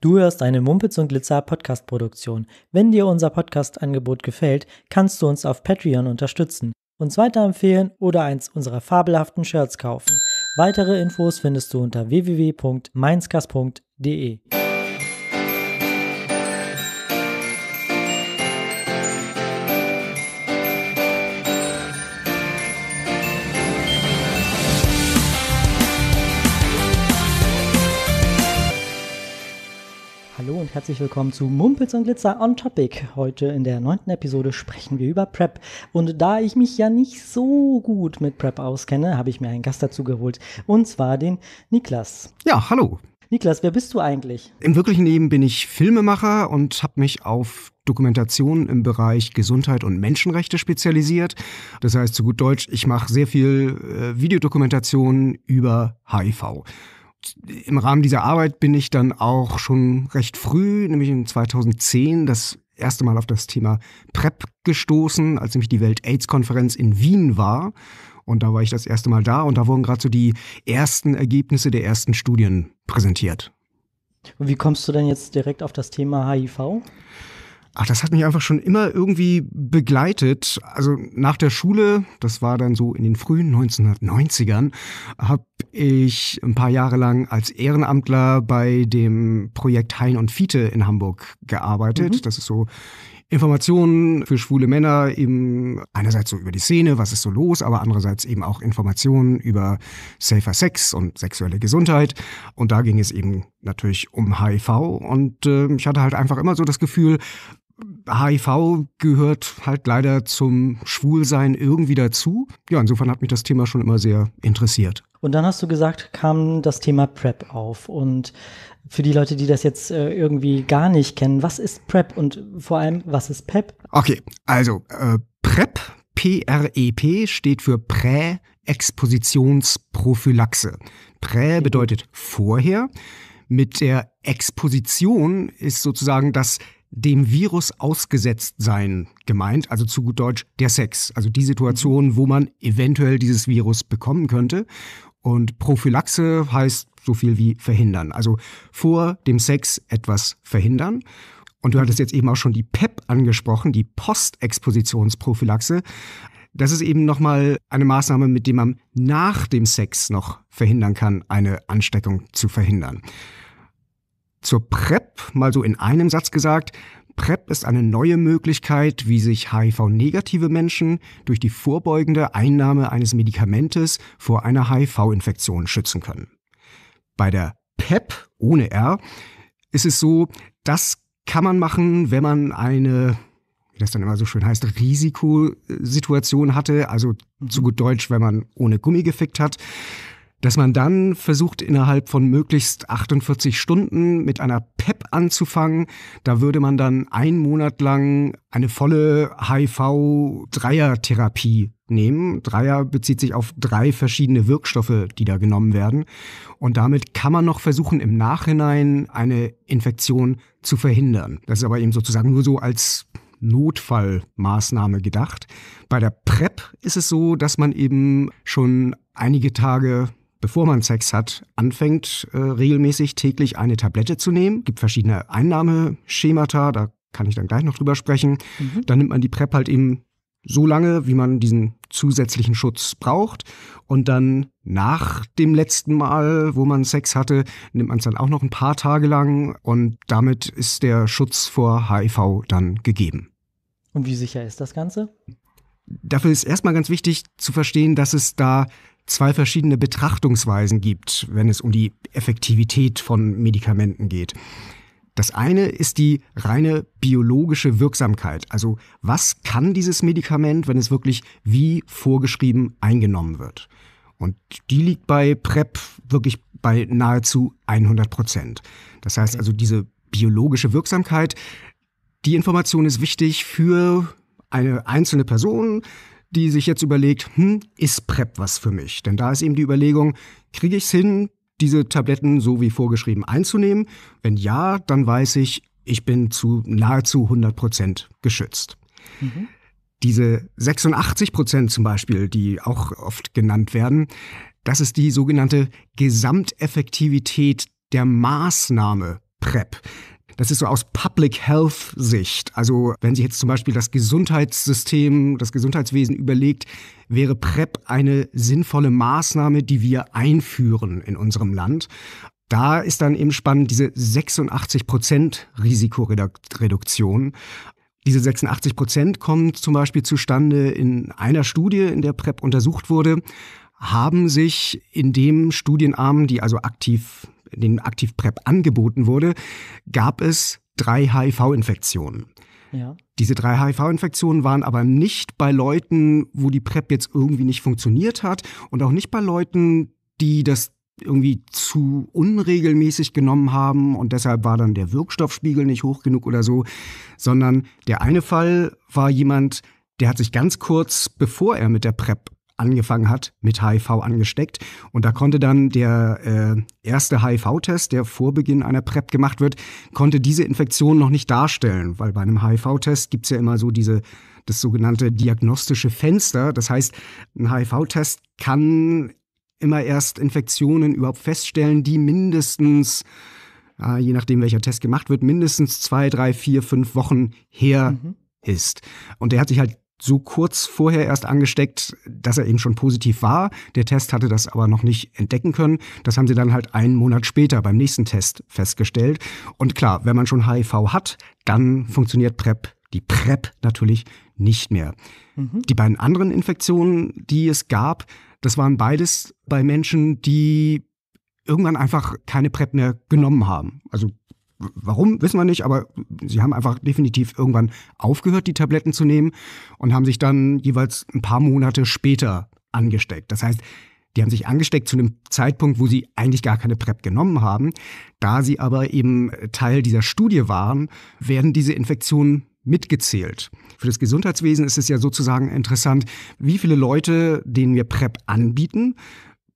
Du hörst eine Mumpitz und Glitzer Podcast Produktion. Wenn dir unser Podcast Angebot gefällt, kannst du uns auf Patreon unterstützen, uns weiterempfehlen oder eins unserer fabelhaften Shirts kaufen. Weitere Infos findest du unter www.mainzcast.de. herzlich willkommen zu Mumpels und Glitzer on Topic. Heute in der neunten Episode sprechen wir über PrEP. Und da ich mich ja nicht so gut mit PrEP auskenne, habe ich mir einen Gast dazu geholt. Und zwar den Niklas. Ja, hallo. Niklas, wer bist du eigentlich? Im wirklichen Leben bin ich Filmemacher und habe mich auf Dokumentationen im Bereich Gesundheit und Menschenrechte spezialisiert. Das heißt zu gut Deutsch, ich mache sehr viel äh, Videodokumentationen über HIV im Rahmen dieser Arbeit bin ich dann auch schon recht früh, nämlich in 2010, das erste Mal auf das Thema PrEP gestoßen, als nämlich die Welt-AIDS-Konferenz in Wien war. Und da war ich das erste Mal da und da wurden gerade so die ersten Ergebnisse der ersten Studien präsentiert. Und wie kommst du denn jetzt direkt auf das Thema HIV? Ach, das hat mich einfach schon immer irgendwie begleitet. Also nach der Schule, das war dann so in den frühen 1990ern, habe ich ein paar Jahre lang als Ehrenamtler bei dem Projekt Hein und Fiete in Hamburg gearbeitet. Mhm. Das ist so Informationen für schwule Männer eben einerseits so über die Szene, was ist so los, aber andererseits eben auch Informationen über safer Sex und sexuelle Gesundheit. Und da ging es eben natürlich um HIV. Und äh, ich hatte halt einfach immer so das Gefühl, HIV gehört halt leider zum Schwulsein irgendwie dazu. Ja, insofern hat mich das Thema schon immer sehr interessiert. Und dann hast du gesagt, kam das Thema PrEP auf. Und für die Leute, die das jetzt äh, irgendwie gar nicht kennen, was ist PrEP und vor allem, was ist PEP? Okay, also äh, PrEP, P-R-E-P, e steht für Präexpositionsprophylaxe. Prä bedeutet vorher. Mit der Exposition ist sozusagen das dem Virus ausgesetzt sein gemeint, also zu gut Deutsch der Sex, also die Situation, mhm. wo man eventuell dieses Virus bekommen könnte. Und Prophylaxe heißt so viel wie verhindern. Also vor dem Sex etwas verhindern. Und du hattest jetzt eben auch schon die PEP e angesprochen, die Postexpositionsprophylaxe. Das ist eben nochmal eine Maßnahme, mit der man nach dem Sex noch verhindern kann, eine Ansteckung zu verhindern. Zur PrEP, e mal so in einem Satz gesagt, PrEP e ist eine neue Möglichkeit, wie sich HIV-negative Menschen durch die vorbeugende Einnahme eines Medikamentes vor einer HIV-Infektion schützen können. Bei der PEP e ohne R ist es so, das kann man machen, wenn man eine wie das dann immer so schön heißt, Risikosituation hatte, also mhm. zu gut Deutsch, wenn man ohne Gummi gefickt hat, dass man dann versucht, innerhalb von möglichst 48 Stunden mit einer PEP e anzufangen. Da würde man dann einen Monat lang eine volle HIV-Dreier-Therapie nehmen. Dreier bezieht sich auf drei verschiedene Wirkstoffe, die da genommen werden. Und damit kann man noch versuchen, im Nachhinein eine Infektion zu verhindern. Das ist aber eben sozusagen nur so als Notfallmaßnahme gedacht. Bei der PrEP ist es so, dass man eben schon einige Tage bevor man Sex hat, anfängt, äh, regelmäßig täglich eine Tablette zu nehmen. Es gibt verschiedene Einnahmeschemata, da kann ich dann gleich noch drüber sprechen. Mhm. Dann nimmt man die PrEP halt eben so lange, wie man diesen zusätzlichen Schutz braucht. Und dann nach dem letzten Mal, wo man Sex hatte, nimmt man es dann auch noch ein paar Tage lang und damit ist der Schutz vor HIV dann gegeben. Und wie sicher ist das Ganze? Dafür ist erstmal ganz wichtig zu verstehen, dass es da zwei verschiedene Betrachtungsweisen gibt, wenn es um die Effektivität von Medikamenten geht. Das eine ist die reine biologische Wirksamkeit. Also was kann dieses Medikament, wenn es wirklich wie vorgeschrieben eingenommen wird? Und die liegt bei PrEP wirklich bei nahezu 100 Prozent. Das heißt also, diese biologische Wirksamkeit, die Information ist wichtig für eine einzelne Person, die sich jetzt überlegt, hm, ist PrEP was für mich? Denn da ist eben die Überlegung, kriege ich es hin, diese Tabletten so wie vorgeschrieben einzunehmen? Wenn ja, dann weiß ich, ich bin zu nahezu 100 Prozent geschützt. Mhm. Diese 86 Prozent zum Beispiel, die auch oft genannt werden, das ist die sogenannte Gesamteffektivität der Maßnahme PrEP. Das ist so aus Public Health Sicht. Also wenn sich jetzt zum Beispiel das Gesundheitssystem, das Gesundheitswesen überlegt, wäre PrEP eine sinnvolle Maßnahme, die wir einführen in unserem Land. Da ist dann eben spannend diese 86 Prozent Risikoreduktion. Diese 86 Prozent kommen zum Beispiel zustande in einer Studie, in der PrEP untersucht wurde, haben sich in dem Studienarm, die also aktiv den Aktiv-PrEP angeboten wurde, gab es drei HIV-Infektionen. Ja. Diese drei HIV-Infektionen waren aber nicht bei Leuten, wo die PrEP jetzt irgendwie nicht funktioniert hat und auch nicht bei Leuten, die das irgendwie zu unregelmäßig genommen haben und deshalb war dann der Wirkstoffspiegel nicht hoch genug oder so, sondern der eine Fall war jemand, der hat sich ganz kurz, bevor er mit der PrEP angefangen hat, mit HIV angesteckt. Und da konnte dann der äh, erste HIV-Test, der vor Beginn einer PrEP gemacht wird, konnte diese Infektion noch nicht darstellen, weil bei einem HIV-Test gibt's ja immer so diese das sogenannte diagnostische Fenster. Das heißt, ein HIV-Test kann immer erst Infektionen überhaupt feststellen, die mindestens je nachdem welcher Test gemacht wird, mindestens zwei, drei, vier, fünf Wochen her mhm. ist. Und der hat sich halt so kurz vorher erst angesteckt, dass er eben schon positiv war. Der Test hatte das aber noch nicht entdecken können. Das haben sie dann halt einen Monat später beim nächsten Test festgestellt. Und klar, wenn man schon HIV hat, dann funktioniert PrEP, e die PrEP e natürlich nicht mehr. Mhm. Die beiden anderen Infektionen, die es gab, das waren beides bei Menschen, die irgendwann einfach keine PrEP e mehr genommen haben. Also Warum, wissen wir nicht, aber sie haben einfach definitiv irgendwann aufgehört, die Tabletten zu nehmen und haben sich dann jeweils ein paar Monate später angesteckt. Das heißt, die haben sich angesteckt zu einem Zeitpunkt, wo sie eigentlich gar keine PrEP genommen haben. Da sie aber eben Teil dieser Studie waren, werden diese Infektionen mitgezählt. Für das Gesundheitswesen ist es ja sozusagen interessant, wie viele Leute, denen wir PrEP anbieten,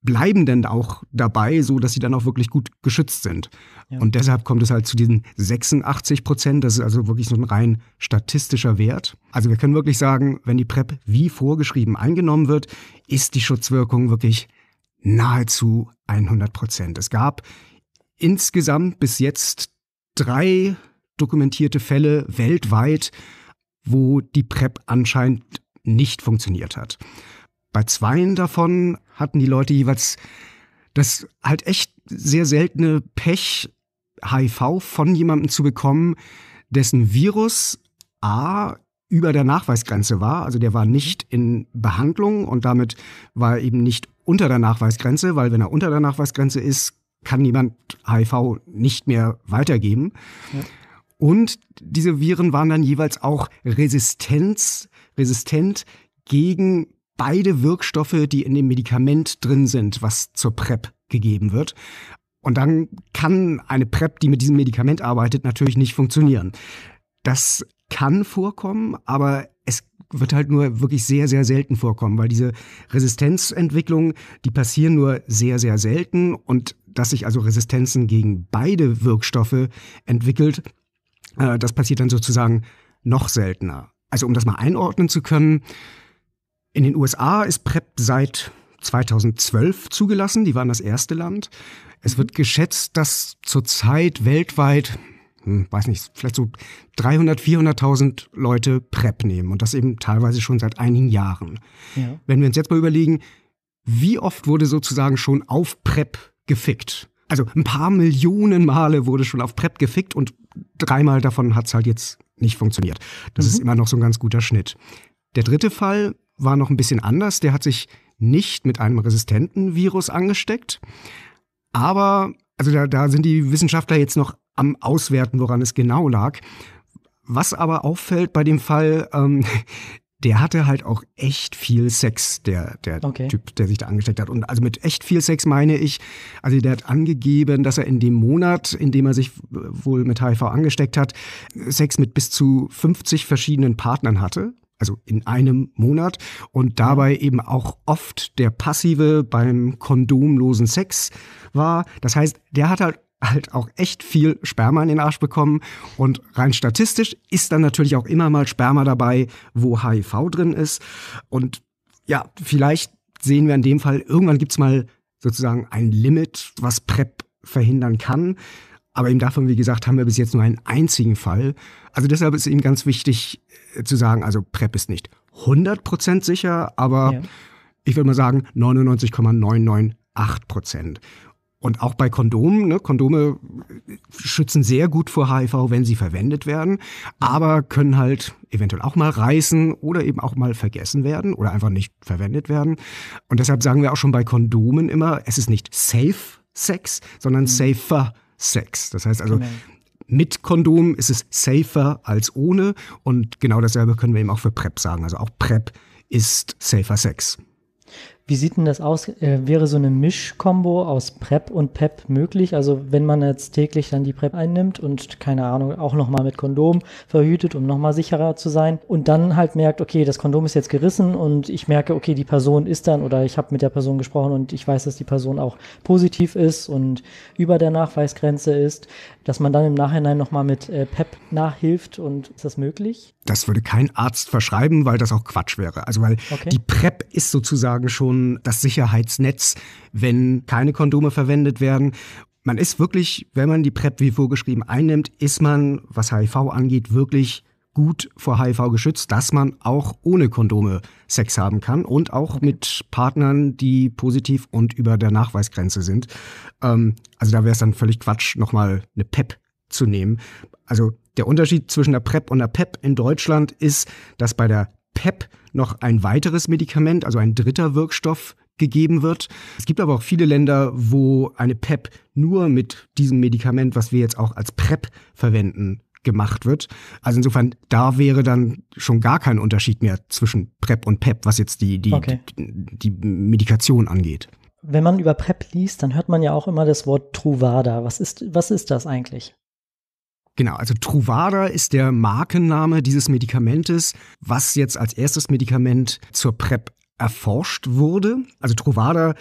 bleiben denn auch dabei, so dass sie dann auch wirklich gut geschützt sind. Ja. Und deshalb kommt es halt zu diesen 86 Prozent. Das ist also wirklich so ein rein statistischer Wert. Also wir können wirklich sagen, wenn die PrEP wie vorgeschrieben eingenommen wird, ist die Schutzwirkung wirklich nahezu 100 Prozent. Es gab insgesamt bis jetzt drei dokumentierte Fälle weltweit, wo die PrEP anscheinend nicht funktioniert hat. Bei zweien davon hatten die Leute jeweils das halt echt sehr seltene Pech, HIV von jemandem zu bekommen, dessen Virus A über der Nachweisgrenze war. Also der war nicht in Behandlung und damit war er eben nicht unter der Nachweisgrenze, weil wenn er unter der Nachweisgrenze ist, kann jemand HIV nicht mehr weitergeben. Ja. Und diese Viren waren dann jeweils auch Resistenz, resistent gegen beide Wirkstoffe, die in dem Medikament drin sind, was zur PrEP gegeben wird. Und dann kann eine PrEP, die mit diesem Medikament arbeitet, natürlich nicht funktionieren. Das kann vorkommen, aber es wird halt nur wirklich sehr, sehr selten vorkommen, weil diese Resistenzentwicklungen, die passieren nur sehr, sehr selten und dass sich also Resistenzen gegen beide Wirkstoffe entwickelt, äh, das passiert dann sozusagen noch seltener. Also um das mal einordnen zu können, in den USA ist PrEP seit 2012 zugelassen. Die waren das erste Land. Es wird geschätzt, dass zurzeit weltweit, hm, weiß nicht, vielleicht so 300, 400.000 Leute PrEP nehmen und das eben teilweise schon seit einigen Jahren. Ja. Wenn wir uns jetzt mal überlegen, wie oft wurde sozusagen schon auf PrEP gefickt? Also ein paar Millionen Male wurde schon auf PrEP gefickt und dreimal davon hat es halt jetzt nicht funktioniert. Das mhm. ist immer noch so ein ganz guter Schnitt. Der dritte Fall war noch ein bisschen anders. Der hat sich nicht mit einem resistenten Virus angesteckt. Aber, also da, da sind die Wissenschaftler jetzt noch am Auswerten, woran es genau lag. Was aber auffällt bei dem Fall, ähm, der hatte halt auch echt viel Sex, der, der okay. Typ, der sich da angesteckt hat. Und also mit echt viel Sex meine ich, also der hat angegeben, dass er in dem Monat, in dem er sich wohl mit HIV angesteckt hat, Sex mit bis zu 50 verschiedenen Partnern hatte also in einem Monat und dabei eben auch oft der passive beim kondomlosen Sex war. Das heißt, der hat halt halt auch echt viel Sperma in den Arsch bekommen. Und rein statistisch ist dann natürlich auch immer mal Sperma dabei, wo HIV drin ist. Und ja, vielleicht sehen wir in dem Fall, irgendwann gibt es mal sozusagen ein Limit, was PrEP verhindern kann. Aber eben davon, wie gesagt, haben wir bis jetzt nur einen einzigen Fall. Also deshalb ist ihm ganz wichtig äh, zu sagen, also PrEP ist nicht 100% sicher, aber ja. ich würde mal sagen 99,998 Und auch bei Kondomen, ne? Kondome äh, schützen sehr gut vor HIV, wenn sie verwendet werden, aber können halt eventuell auch mal reißen oder eben auch mal vergessen werden oder einfach nicht verwendet werden. Und deshalb sagen wir auch schon bei Kondomen immer, es ist nicht safe Sex, sondern mhm. safer Sex. Das heißt also, genau mit Kondom ist es safer als ohne. Und genau dasselbe können wir eben auch für PrEP sagen. Also auch PrEP ist safer Sex. Wie sieht denn das aus? Äh, wäre so eine Mischkombo aus PrEP und PEP möglich? Also wenn man jetzt täglich dann die PrEP einnimmt und keine Ahnung, auch nochmal mit Kondom verhütet, um nochmal sicherer zu sein und dann halt merkt, okay, das Kondom ist jetzt gerissen und ich merke, okay, die Person ist dann oder ich habe mit der Person gesprochen und ich weiß, dass die Person auch positiv ist und über der Nachweisgrenze ist, dass man dann im Nachhinein nochmal mit äh, PEP nachhilft und ist das möglich? Das würde kein Arzt verschreiben, weil das auch Quatsch wäre. Also weil okay. die PrEP ist sozusagen schon schon das Sicherheitsnetz, wenn keine Kondome verwendet werden. Man ist wirklich, wenn man die PrEP wie vorgeschrieben einnimmt, ist man, was HIV angeht, wirklich gut vor HIV geschützt, dass man auch ohne Kondome Sex haben kann und auch mit Partnern, die positiv und über der Nachweisgrenze sind. Ähm, also da wäre es dann völlig Quatsch, nochmal eine PEP e zu nehmen. Also der Unterschied zwischen der PrEP und der PEP e in Deutschland ist, dass bei der PEP e noch ein weiteres Medikament, also ein dritter Wirkstoff gegeben wird. Es gibt aber auch viele Länder, wo eine PEP e nur mit diesem Medikament, was wir jetzt auch als PrEP e verwenden, gemacht wird. Also insofern, da wäre dann schon gar kein Unterschied mehr zwischen PrEP e und PEP, was jetzt die, die, okay. die, die Medikation angeht. Wenn man über PrEP liest, dann hört man ja auch immer das Wort Truvada. Was ist, was ist das eigentlich? Genau, also Truvada ist der Markenname dieses Medikamentes, was jetzt als erstes Medikament zur PrEP erforscht wurde. Also Truvada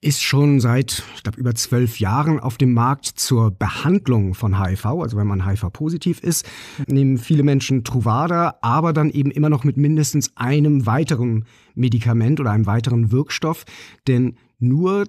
ist schon seit, ich glaube, über zwölf Jahren auf dem Markt zur Behandlung von HIV, also wenn man HIV-positiv ist, nehmen viele Menschen Truvada, aber dann eben immer noch mit mindestens einem weiteren Medikament oder einem weiteren Wirkstoff, denn nur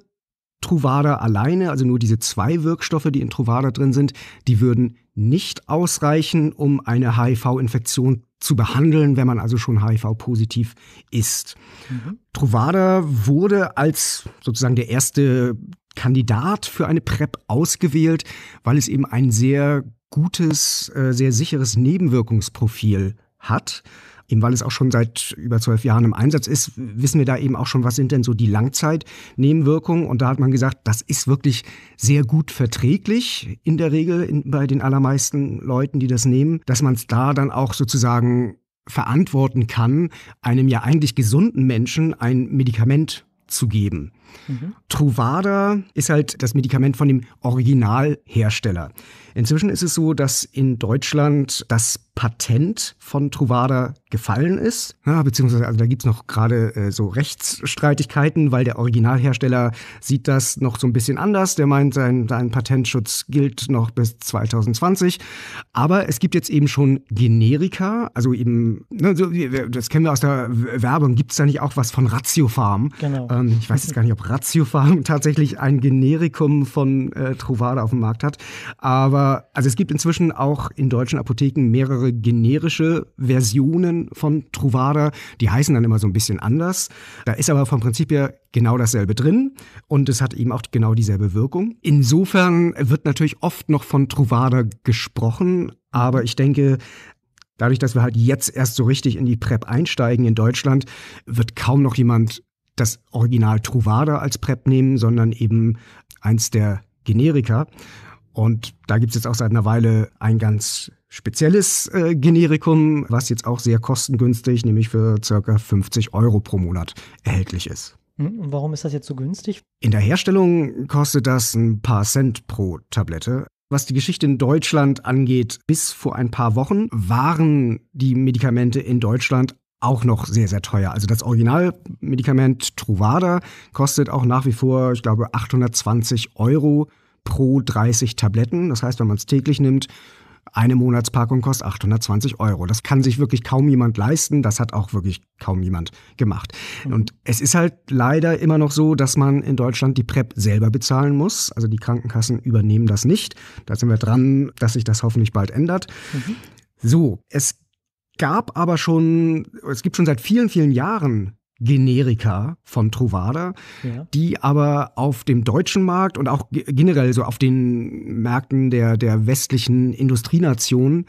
Truvada alleine, also nur diese zwei Wirkstoffe, die in Truvada drin sind, die würden nicht ausreichen, um eine HIV-Infektion zu behandeln, wenn man also schon HIV-positiv ist. Mhm. Truvada wurde als sozusagen der erste Kandidat für eine PrEP e ausgewählt, weil es eben ein sehr gutes, äh, sehr sicheres Nebenwirkungsprofil hat eben weil es auch schon seit über zwölf Jahren im Einsatz ist, wissen wir da eben auch schon, was sind denn so die Langzeitnebenwirkungen. Und da hat man gesagt, das ist wirklich sehr gut verträglich in der Regel in, bei den allermeisten Leuten, die das nehmen, dass man es da dann auch sozusagen verantworten kann, einem ja eigentlich gesunden Menschen ein Medikament zu geben. Mhm. Truvada ist halt das Medikament von dem Originalhersteller. Inzwischen ist es so, dass in Deutschland das Patent von Truvada gefallen ist, ja, beziehungsweise also da gibt es noch gerade äh, so Rechtsstreitigkeiten, weil der Originalhersteller sieht das noch so ein bisschen anders. Der meint, sein, sein Patentschutz gilt noch bis 2020. Aber es gibt jetzt eben schon Generika, also eben, ne, so, das kennen wir aus der Werbung, Gibt es da nicht auch was von Ratiofarm? Genau. Ähm, ich weiß jetzt gar nicht, ob ob Ratiofarm tatsächlich ein Generikum von äh, Truvada auf dem Markt hat. Aber also es gibt inzwischen auch in deutschen Apotheken mehrere generische Versionen von Truvada. Die heißen dann immer so ein bisschen anders. Da ist aber vom Prinzip her genau dasselbe drin und es hat eben auch genau dieselbe Wirkung. Insofern wird natürlich oft noch von Truvada gesprochen, aber ich denke, dadurch, dass wir halt jetzt erst so richtig in die PrEP einsteigen in Deutschland, wird kaum noch jemand das Original Truvada als Präp nehmen, sondern eben eins der Generika. Und da gibt's jetzt auch seit einer Weile ein ganz spezielles äh, Generikum, was jetzt auch sehr kostengünstig, nämlich für circa 50 Euro pro Monat erhältlich ist. Hm, und warum ist das jetzt so günstig? In der Herstellung kostet das ein paar Cent pro Tablette. Was die Geschichte in Deutschland angeht, bis vor ein paar Wochen waren die Medikamente in Deutschland auch noch sehr, sehr teuer. Also das Originalmedikament Truvada kostet auch nach wie vor, ich glaube, 820 Euro pro 30 Tabletten. Das heißt, wenn man es täglich nimmt, eine Monatspackung kostet 820 Euro. Das kann sich wirklich kaum jemand leisten. Das hat auch wirklich kaum jemand gemacht. Mhm. Und es ist halt leider immer noch so, dass man in Deutschland die PrEP selber bezahlen muss. Also die Krankenkassen übernehmen das nicht. Da sind wir dran, dass sich das hoffentlich bald ändert. Mhm. So, es gab aber schon, es gibt schon seit vielen, vielen Jahren Generika von Truvada, ja. die aber auf dem deutschen Markt und auch generell so auf den Märkten der, der westlichen Industrienationen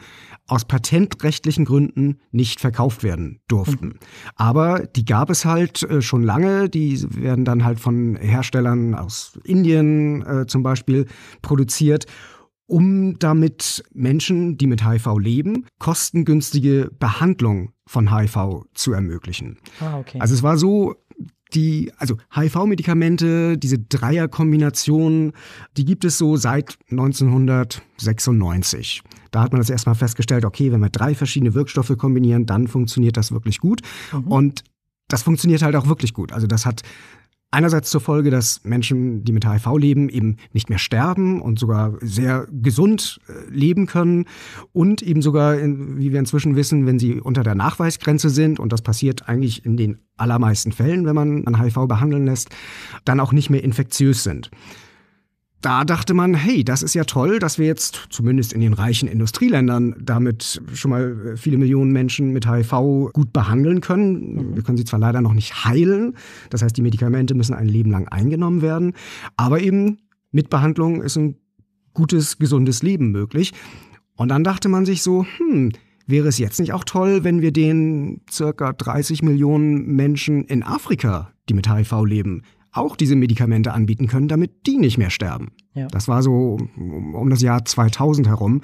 aus patentrechtlichen Gründen nicht verkauft werden durften. Mhm. Aber die gab es halt äh, schon lange, die werden dann halt von Herstellern aus Indien äh, zum Beispiel produziert um damit Menschen, die mit HIV leben, kostengünstige Behandlung von HIV zu ermöglichen. Ah, okay. Also es war so, die, also HIV-Medikamente, diese Dreierkombination, die gibt es so seit 1996. Da hat man das erstmal festgestellt, okay, wenn wir drei verschiedene Wirkstoffe kombinieren, dann funktioniert das wirklich gut. Mhm. Und das funktioniert halt auch wirklich gut. Also das hat einerseits zur Folge, dass Menschen, die mit HIV leben, eben nicht mehr sterben und sogar sehr gesund äh, leben können und eben sogar, wie wir inzwischen wissen, wenn sie unter der Nachweisgrenze sind, und das passiert eigentlich in den allermeisten Fällen, wenn man an HIV behandeln lässt, dann auch nicht mehr infektiös sind da dachte man, hey, das ist ja toll, dass wir jetzt zumindest in den reichen Industrieländern damit schon mal äh, viele Millionen Menschen mit HIV gut behandeln können. Mhm. Wir können sie zwar leider noch nicht heilen, das heißt, die Medikamente müssen ein Leben lang eingenommen werden, aber eben mit Behandlung ist ein gutes, gesundes Leben möglich. Und dann dachte man sich so, hm, wäre es jetzt nicht auch toll, wenn wir den circa 30 Millionen Menschen in Afrika, die mit HIV leben, auch diese Medikamente anbieten können, damit die nicht mehr sterben. Ja. Das war so um das Jahr 2000 herum.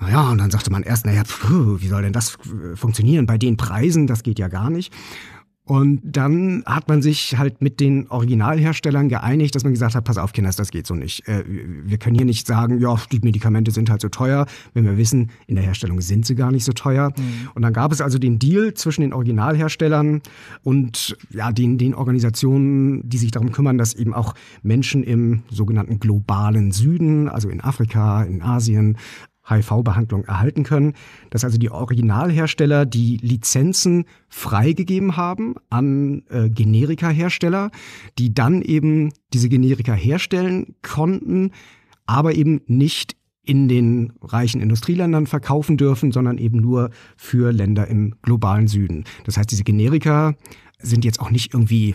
Naja, und dann sagte man erst, naja, pf, wie soll denn das äh, funktionieren bei den Preisen? Das geht ja gar nicht. Und dann hat man sich halt mit den Originalherstellern geeinigt, dass man gesagt hat, pass auf, Kinders, das geht so nicht. Äh, wir können hier nicht sagen, ja, die Medikamente sind halt so teuer, wenn wir wissen, in der Herstellung sind sie gar nicht so teuer. Mhm. Und dann gab es also den Deal zwischen den Originalherstellern und ja, den, den Organisationen, die sich darum kümmern, dass eben auch Menschen im sogenannten globalen Süden, also in Afrika, in Asien, HIV-Behandlung erhalten können. Dass also die Originalhersteller die Lizenzen freigegeben haben an äh, Generika-Hersteller, die dann eben diese Generika herstellen konnten, aber eben nicht in den reichen Industrieländern verkaufen dürfen, sondern eben nur für Länder im globalen Süden. Das heißt, diese Generika sind jetzt auch nicht irgendwie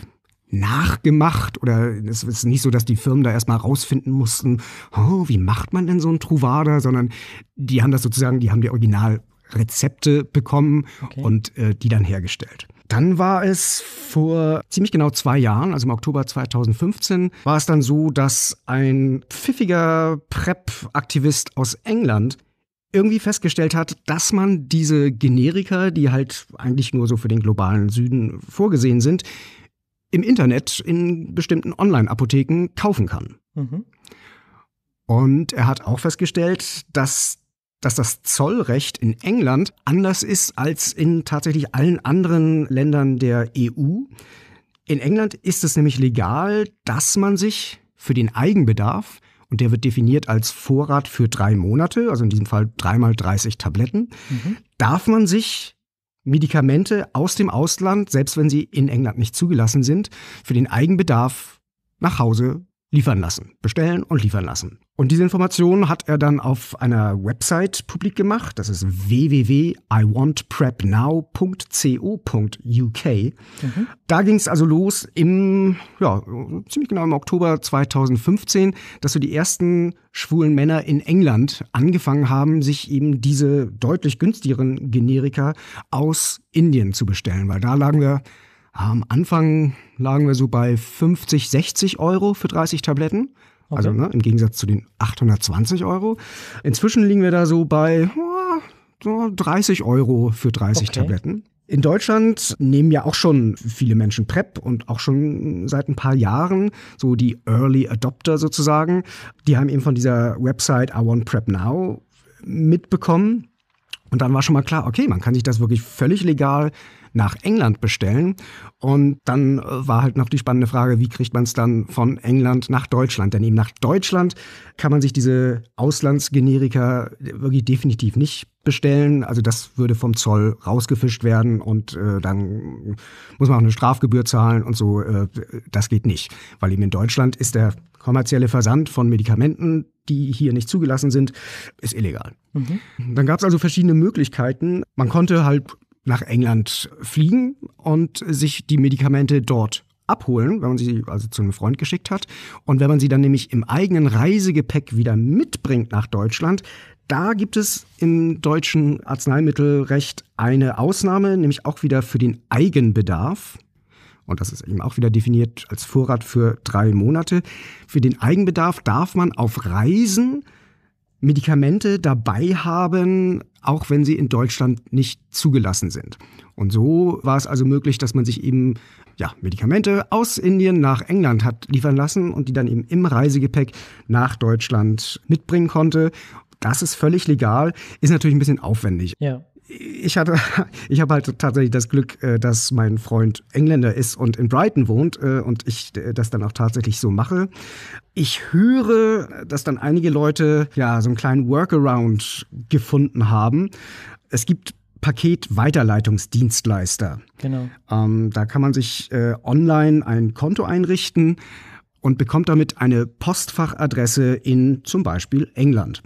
nachgemacht oder es ist nicht so, dass die Firmen da erstmal rausfinden mussten, oh, wie macht man denn so einen Truvada, sondern die haben das sozusagen, die haben die Originalrezepte bekommen okay. und äh, die dann hergestellt. Dann war es vor ziemlich genau zwei Jahren, also im Oktober 2015, war es dann so, dass ein pfiffiger Prep-Aktivist aus England irgendwie festgestellt hat, dass man diese Generika, die halt eigentlich nur so für den globalen Süden vorgesehen sind, im Internet in bestimmten Online-Apotheken kaufen kann. Mhm. Und er hat auch festgestellt, dass, dass das Zollrecht in England anders ist als in tatsächlich allen anderen Ländern der EU. In England ist es nämlich legal, dass man sich für den Eigenbedarf, und der wird definiert als Vorrat für drei Monate, also in diesem Fall dreimal 30 Tabletten, mhm. darf man sich Medikamente aus dem Ausland, selbst wenn sie in England nicht zugelassen sind, für den Eigenbedarf nach Hause liefern lassen, bestellen und liefern lassen. Und diese Informationen hat er dann auf einer Website publik gemacht. Das ist www.iwantprepnow.co.uk. Mhm. Da ging es also los im, ja, ziemlich genau im Oktober 2015, dass so die ersten schwulen Männer in England angefangen haben, sich eben diese deutlich günstigeren Generika aus Indien zu bestellen. Weil da lagen wir am Anfang lagen wir so bei 50, 60 Euro für 30 Tabletten. Okay. Also ne, im Gegensatz zu den 820 Euro. Inzwischen liegen wir da so bei oh, 30 Euro für 30 okay. Tabletten. In Deutschland nehmen ja auch schon viele Menschen PrEP und auch schon seit ein paar Jahren so die Early Adopter sozusagen. Die haben eben von dieser Website I Want PrEP Now mitbekommen. Und dann war schon mal klar, okay, man kann sich das wirklich völlig legal nach England bestellen. Und dann äh, war halt noch die spannende Frage, wie kriegt man es dann von England nach Deutschland? Denn eben nach Deutschland kann man sich diese Auslandsgenerika äh, wirklich definitiv nicht bestellen. Also das würde vom Zoll rausgefischt werden und äh, dann muss man auch eine Strafgebühr zahlen und so. Äh, das geht nicht, weil eben in Deutschland ist der kommerzielle Versand von Medikamenten, die hier nicht zugelassen sind, ist illegal. Mhm. Dann gab es also verschiedene Möglichkeiten. Man konnte halt nach England fliegen und sich die Medikamente dort abholen, wenn man sie also zu einem Freund geschickt hat. Und wenn man sie dann nämlich im eigenen Reisegepäck wieder mitbringt nach Deutschland, da gibt es im deutschen Arzneimittelrecht eine Ausnahme, nämlich auch wieder für den Eigenbedarf. Und das ist eben auch wieder definiert als Vorrat für drei Monate. Für den Eigenbedarf darf man auf Reisen Medikamente dabei haben, auch wenn sie in Deutschland nicht zugelassen sind. Und so war es also möglich, dass man sich eben ja, Medikamente aus Indien nach England hat liefern lassen und die dann eben im Reisegepäck nach Deutschland mitbringen konnte. Das ist völlig legal, ist natürlich ein bisschen aufwendig. Ja ich hatte, ich habe halt tatsächlich das Glück, äh, dass mein Freund Engländer ist und in Brighton wohnt äh, und ich äh, das dann auch tatsächlich so mache. Ich höre, dass dann einige Leute ja so einen kleinen Workaround gefunden haben. Es gibt Paket Weiterleitungsdienstleister. Genau. Ähm, da kann man sich äh, online ein Konto einrichten und bekommt damit eine Postfachadresse in zum Beispiel England.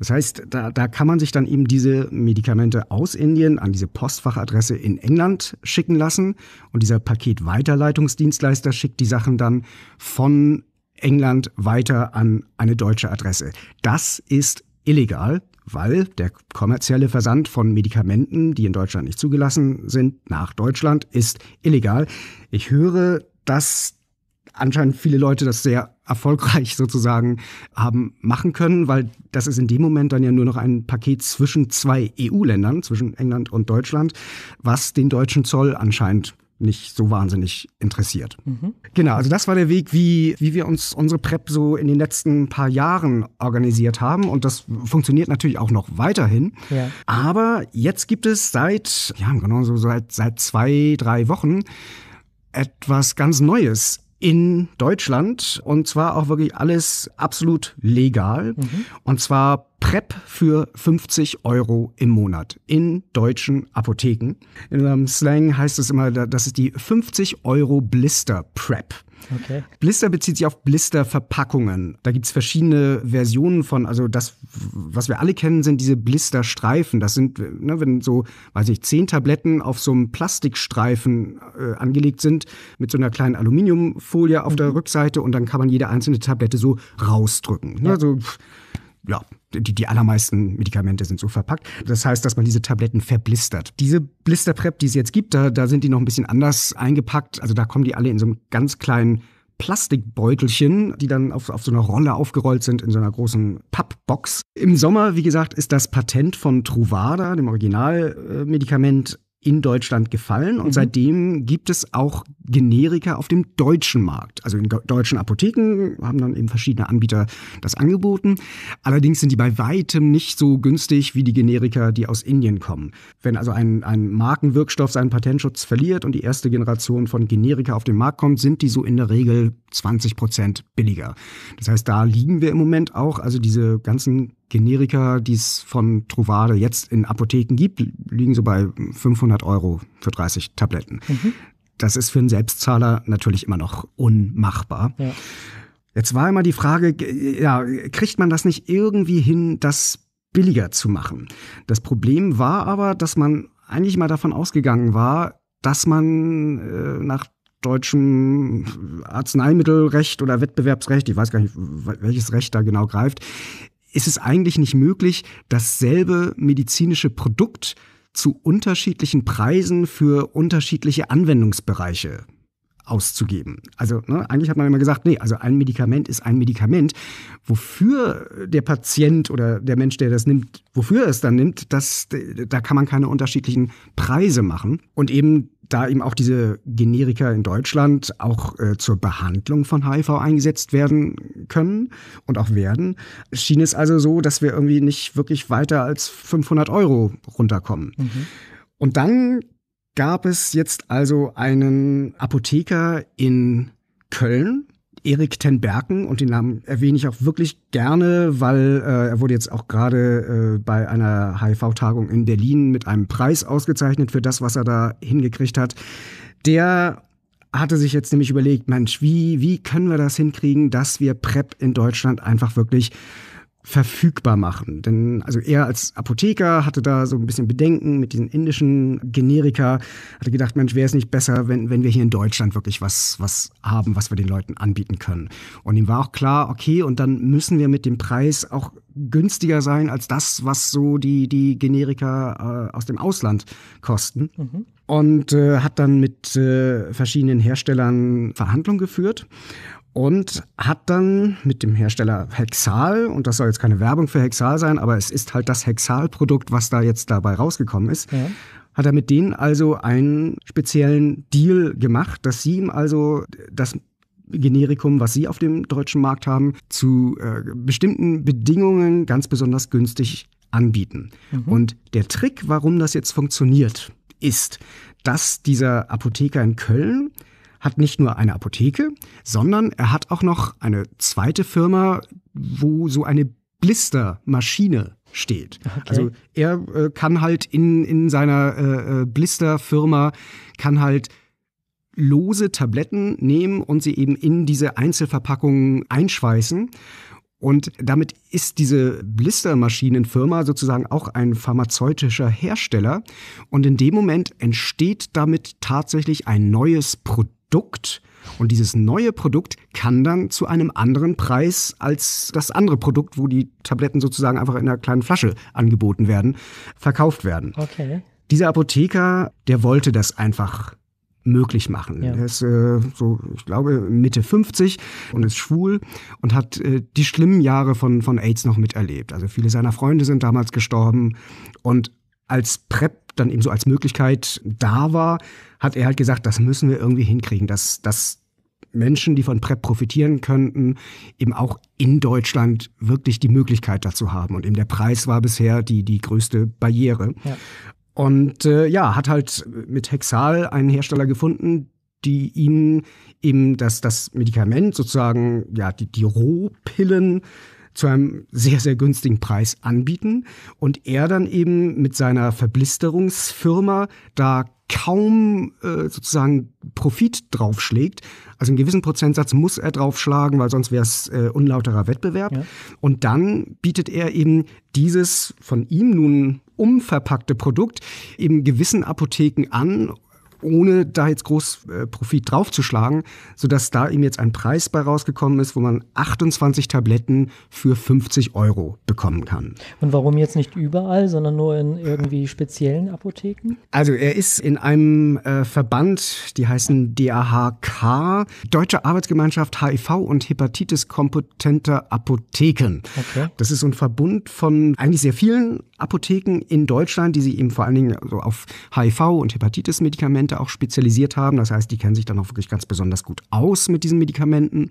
Das heißt, da, da kann man sich dann eben diese Medikamente aus Indien an diese Postfachadresse in England schicken lassen und dieser Paketweiterleitungsdienstleister schickt die Sachen dann von England weiter an eine deutsche Adresse. Das ist illegal, weil der kommerzielle Versand von Medikamenten, die in Deutschland nicht zugelassen sind, nach Deutschland ist illegal. Ich höre, dass anscheinend viele Leute das sehr erfolgreich sozusagen haben machen können, weil das ist in dem Moment dann ja nur noch ein Paket zwischen zwei EU-Ländern, zwischen England und Deutschland, was den deutschen Zoll anscheinend nicht so wahnsinnig interessiert. Mhm. Genau, also das war der Weg, wie, wie wir uns unsere PrEP so in den letzten paar Jahren organisiert haben. Und das funktioniert natürlich auch noch weiterhin. Ja. Aber jetzt gibt es seit, ja, genau so seit, seit zwei, drei Wochen etwas ganz Neues in Deutschland und zwar auch wirklich alles absolut legal mhm. und zwar PrEP für 50 Euro im Monat in deutschen Apotheken. In unserem Slang heißt es immer, das ist die 50 Euro Blister PrEP. Okay. Blister bezieht sich auf Blisterverpackungen. Da gibt es verschiedene Versionen von, also das, was wir alle kennen, sind diese Blisterstreifen. Das sind, ne, wenn so, weiß ich, zehn Tabletten auf so einem Plastikstreifen äh, angelegt sind, mit so einer kleinen Aluminiumfolie auf mhm. der Rückseite und dann kann man jede einzelne Tablette so rausdrücken. Ne? Ja. So, ja, die, die allermeisten Medikamente sind so verpackt. Das heißt, dass man diese Tabletten verblistert. Diese Blisterprep, die es jetzt gibt, da, da sind die noch ein bisschen anders eingepackt. Also da kommen die alle in so einem ganz kleinen Plastikbeutelchen, die dann auf, auf so einer Rolle aufgerollt sind in so einer großen Pappbox. Im Sommer, wie gesagt, ist das Patent von Truvada, dem Originalmedikament, in Deutschland gefallen und mhm. seitdem gibt es auch Generika auf dem deutschen Markt. Also in deutschen Apotheken haben dann eben verschiedene Anbieter das angeboten. Allerdings sind die bei weitem nicht so günstig wie die Generika, die aus Indien kommen. Wenn also ein, ein Markenwirkstoff seinen Patentschutz verliert und die erste Generation von Generika auf den Markt kommt, sind die so in der Regel 20 Prozent billiger. Das heißt, da liegen wir im Moment auch. Also diese ganzen Generika, die es von Trovade jetzt in Apotheken gibt, liegen so bei 500 Euro für 30 Tabletten. Mhm das ist für einen Selbstzahler natürlich immer noch unmachbar. Ja. Jetzt war immer die Frage, ja, kriegt man das nicht irgendwie hin, das billiger zu machen? Das Problem war aber, dass man eigentlich mal davon ausgegangen war, dass man äh, nach deutschem Arzneimittelrecht oder Wettbewerbsrecht, ich weiß gar nicht, welches Recht da genau greift, ist es eigentlich nicht möglich, dasselbe medizinische Produkt zu unterschiedlichen Preisen für unterschiedliche Anwendungsbereiche auszugeben. Also ne, eigentlich hat man immer gesagt, nee, also ein Medikament ist ein Medikament. Wofür der Patient oder der Mensch, der das nimmt, wofür er es dann nimmt, das, da kann man keine unterschiedlichen Preise machen. Und eben da eben auch diese Generika in Deutschland auch äh, zur Behandlung von HIV eingesetzt werden können und auch werden, schien es also so, dass wir irgendwie nicht wirklich weiter als 500 Euro runterkommen. Mhm. Und dann gab es jetzt also einen Apotheker in Köln, Erik Ten Berken und den Namen erwähne ich auch wirklich gerne, weil äh, er wurde jetzt auch gerade äh, bei einer HIV-Tagung in Berlin mit einem Preis ausgezeichnet für das, was er da hingekriegt hat. Der hatte sich jetzt nämlich überlegt, Mensch, wie, wie können wir das hinkriegen, dass wir PrEP in Deutschland einfach wirklich verfügbar machen. Denn also er als Apotheker hatte da so ein bisschen Bedenken mit diesen indischen Generika, hatte gedacht, Mensch, wäre es nicht besser, wenn, wenn wir hier in Deutschland wirklich was, was haben, was wir den Leuten anbieten können. Und ihm war auch klar, okay, und dann müssen wir mit dem Preis auch günstiger sein als das, was so die, die Generika äh, aus dem Ausland kosten. Mhm. Und äh, hat dann mit äh, verschiedenen Herstellern Verhandlungen geführt und hat dann mit dem Hersteller Hexal, und das soll jetzt keine Werbung für Hexal sein, aber es ist halt das Hexal-Produkt, was da jetzt dabei rausgekommen ist, ja. hat er mit denen also einen speziellen Deal gemacht, dass sie ihm also das Generikum, was sie auf dem deutschen Markt haben, zu äh, bestimmten Bedingungen ganz besonders günstig anbieten. Mhm. Und der Trick, warum das jetzt funktioniert, ist, dass dieser Apotheker in Köln hat nicht nur eine Apotheke, sondern er hat auch noch eine zweite Firma, wo so eine Blistermaschine steht. Okay. Also er äh, kann halt in, in seiner äh, äh Blisterfirma, kann halt lose Tabletten nehmen und sie eben in diese Einzelverpackungen einschweißen. Und damit ist diese Blistermaschinenfirma sozusagen auch ein pharmazeutischer Hersteller. Und in dem Moment entsteht damit tatsächlich ein neues Produkt Produkt. Und dieses neue Produkt kann dann zu einem anderen Preis als das andere Produkt, wo die Tabletten sozusagen einfach in einer kleinen Flasche angeboten werden, verkauft werden. Okay. Dieser Apotheker, der wollte das einfach möglich machen. Ja. Er ist äh, so, ich glaube, Mitte 50 und ist schwul und hat äh, die schlimmen Jahre von, von AIDS noch miterlebt. Also viele seiner Freunde sind damals gestorben und als PrEP dann eben so als Möglichkeit da war, hat er halt gesagt, das müssen wir irgendwie hinkriegen, dass, dass Menschen, die von PrEP profitieren könnten, eben auch in Deutschland wirklich die Möglichkeit dazu haben. Und eben der Preis war bisher die, die größte Barriere. Ja. Und äh, ja, hat halt mit Hexal einen Hersteller gefunden, die ihm eben das, das Medikament sozusagen, ja, die, die Rohpillen zu einem sehr, sehr günstigen Preis anbieten. Und er dann eben mit seiner Verblisterungsfirma da kaum äh, sozusagen Profit draufschlägt. Also einen gewissen Prozentsatz muss er draufschlagen, weil sonst wäre es äh, unlauterer Wettbewerb. Ja. Und dann bietet er eben dieses von ihm nun umverpackte Produkt eben gewissen Apotheken an, ohne da jetzt groß äh, Profit draufzuschlagen, sodass da ihm jetzt ein Preis bei rausgekommen ist, wo man 28 Tabletten für 50 Euro bekommen kann. Und warum jetzt nicht überall, sondern nur in irgendwie speziellen Apotheken? Also er ist in einem äh, Verband, die heißen DAHK, Deutsche Arbeitsgemeinschaft HIV und Hepatitis kompetenter Apotheken. Okay. Das ist so ein Verbund von eigentlich sehr vielen Apotheken in Deutschland, die sich eben vor allen Dingen so auf HIV und Hepatitis Medikamente Medikamente auch spezialisiert haben. Das heißt, die kennen sich dann auch wirklich ganz besonders gut aus mit diesen Medikamenten.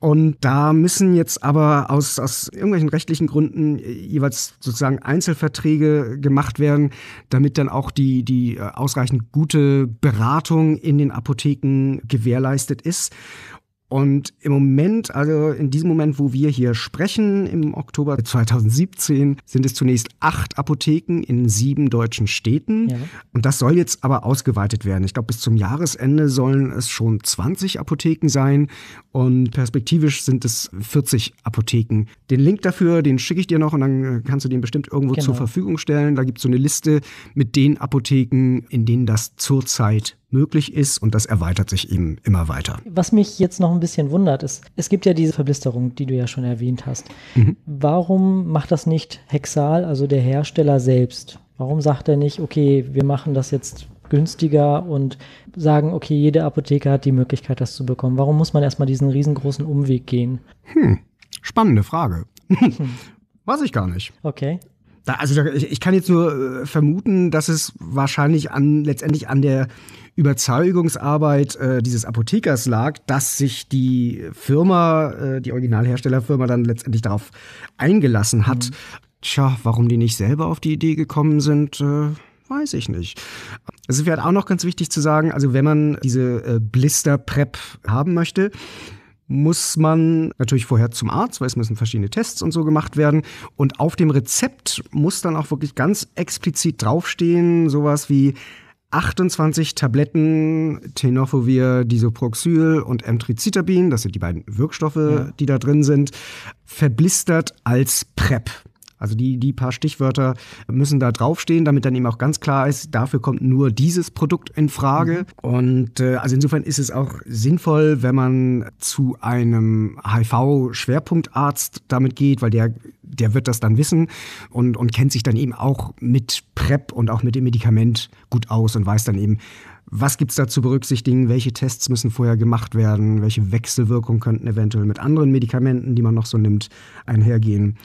Und da müssen jetzt aber aus, aus irgendwelchen rechtlichen Gründen äh, jeweils sozusagen Einzelverträge gemacht werden, damit dann auch die, die äh, ausreichend gute Beratung in den Apotheken gewährleistet ist. Und im Moment, also in diesem Moment, wo wir hier sprechen, im Oktober 2017, sind es zunächst acht Apotheken in sieben deutschen Städten. Ja. Und das soll jetzt aber ausgeweitet werden. Ich glaube, bis zum Jahresende sollen es schon 20 Apotheken sein und perspektivisch sind es 40 Apotheken. Den Link dafür, den schicke ich dir noch und dann kannst du den bestimmt irgendwo genau. zur Verfügung stellen. Da gibt es so eine Liste mit den Apotheken, in denen das zurzeit möglich ist und das erweitert sich eben immer weiter. Was mich jetzt noch ein bisschen wundert, ist, es gibt ja diese Verblisterung, die du ja schon erwähnt hast. Mhm. Warum macht das nicht Hexal, also der Hersteller selbst? Warum sagt er nicht, okay, wir machen das jetzt günstiger und sagen, okay, jede Apotheke hat die Möglichkeit, das zu bekommen? Warum muss man erstmal diesen riesengroßen Umweg gehen? Hm, spannende Frage. Hm. Weiß ich gar nicht. Okay. Da, also ich, ich kann jetzt nur äh, vermuten, dass es wahrscheinlich an letztendlich an der Überzeugungsarbeit äh, dieses Apothekers lag, dass sich die Firma, äh, die Originalherstellerfirma, dann letztendlich darauf eingelassen hat. Mhm. Tja, warum die nicht selber auf die Idee gekommen sind, äh, weiß ich nicht. Es ist vielleicht auch noch ganz wichtig zu sagen, also wenn man diese äh, Blister-Prep haben möchte, muss man natürlich vorher zum Arzt, weil es müssen verschiedene Tests und so gemacht werden. Und auf dem Rezept muss dann auch wirklich ganz explizit draufstehen, sowas wie 28 Tabletten Tenofovir, Disoproxyl und Emtricitabin, das sind die beiden Wirkstoffe, ja. die da drin sind, verblistert als PrEP. Also die, die paar Stichwörter müssen da draufstehen, damit dann eben auch ganz klar ist, dafür kommt nur dieses Produkt in Frage. Mhm. Und äh, also insofern ist es auch sinnvoll, wenn man zu einem HIV-Schwerpunktarzt damit geht, weil der der wird das dann wissen und, und kennt sich dann eben auch mit PrEP und auch mit dem Medikament gut aus und weiß dann eben, was gibt es da zu berücksichtigen? Welche Tests müssen vorher gemacht werden? Welche Wechselwirkungen könnten eventuell mit anderen Medikamenten, die man noch so nimmt, einhergehen?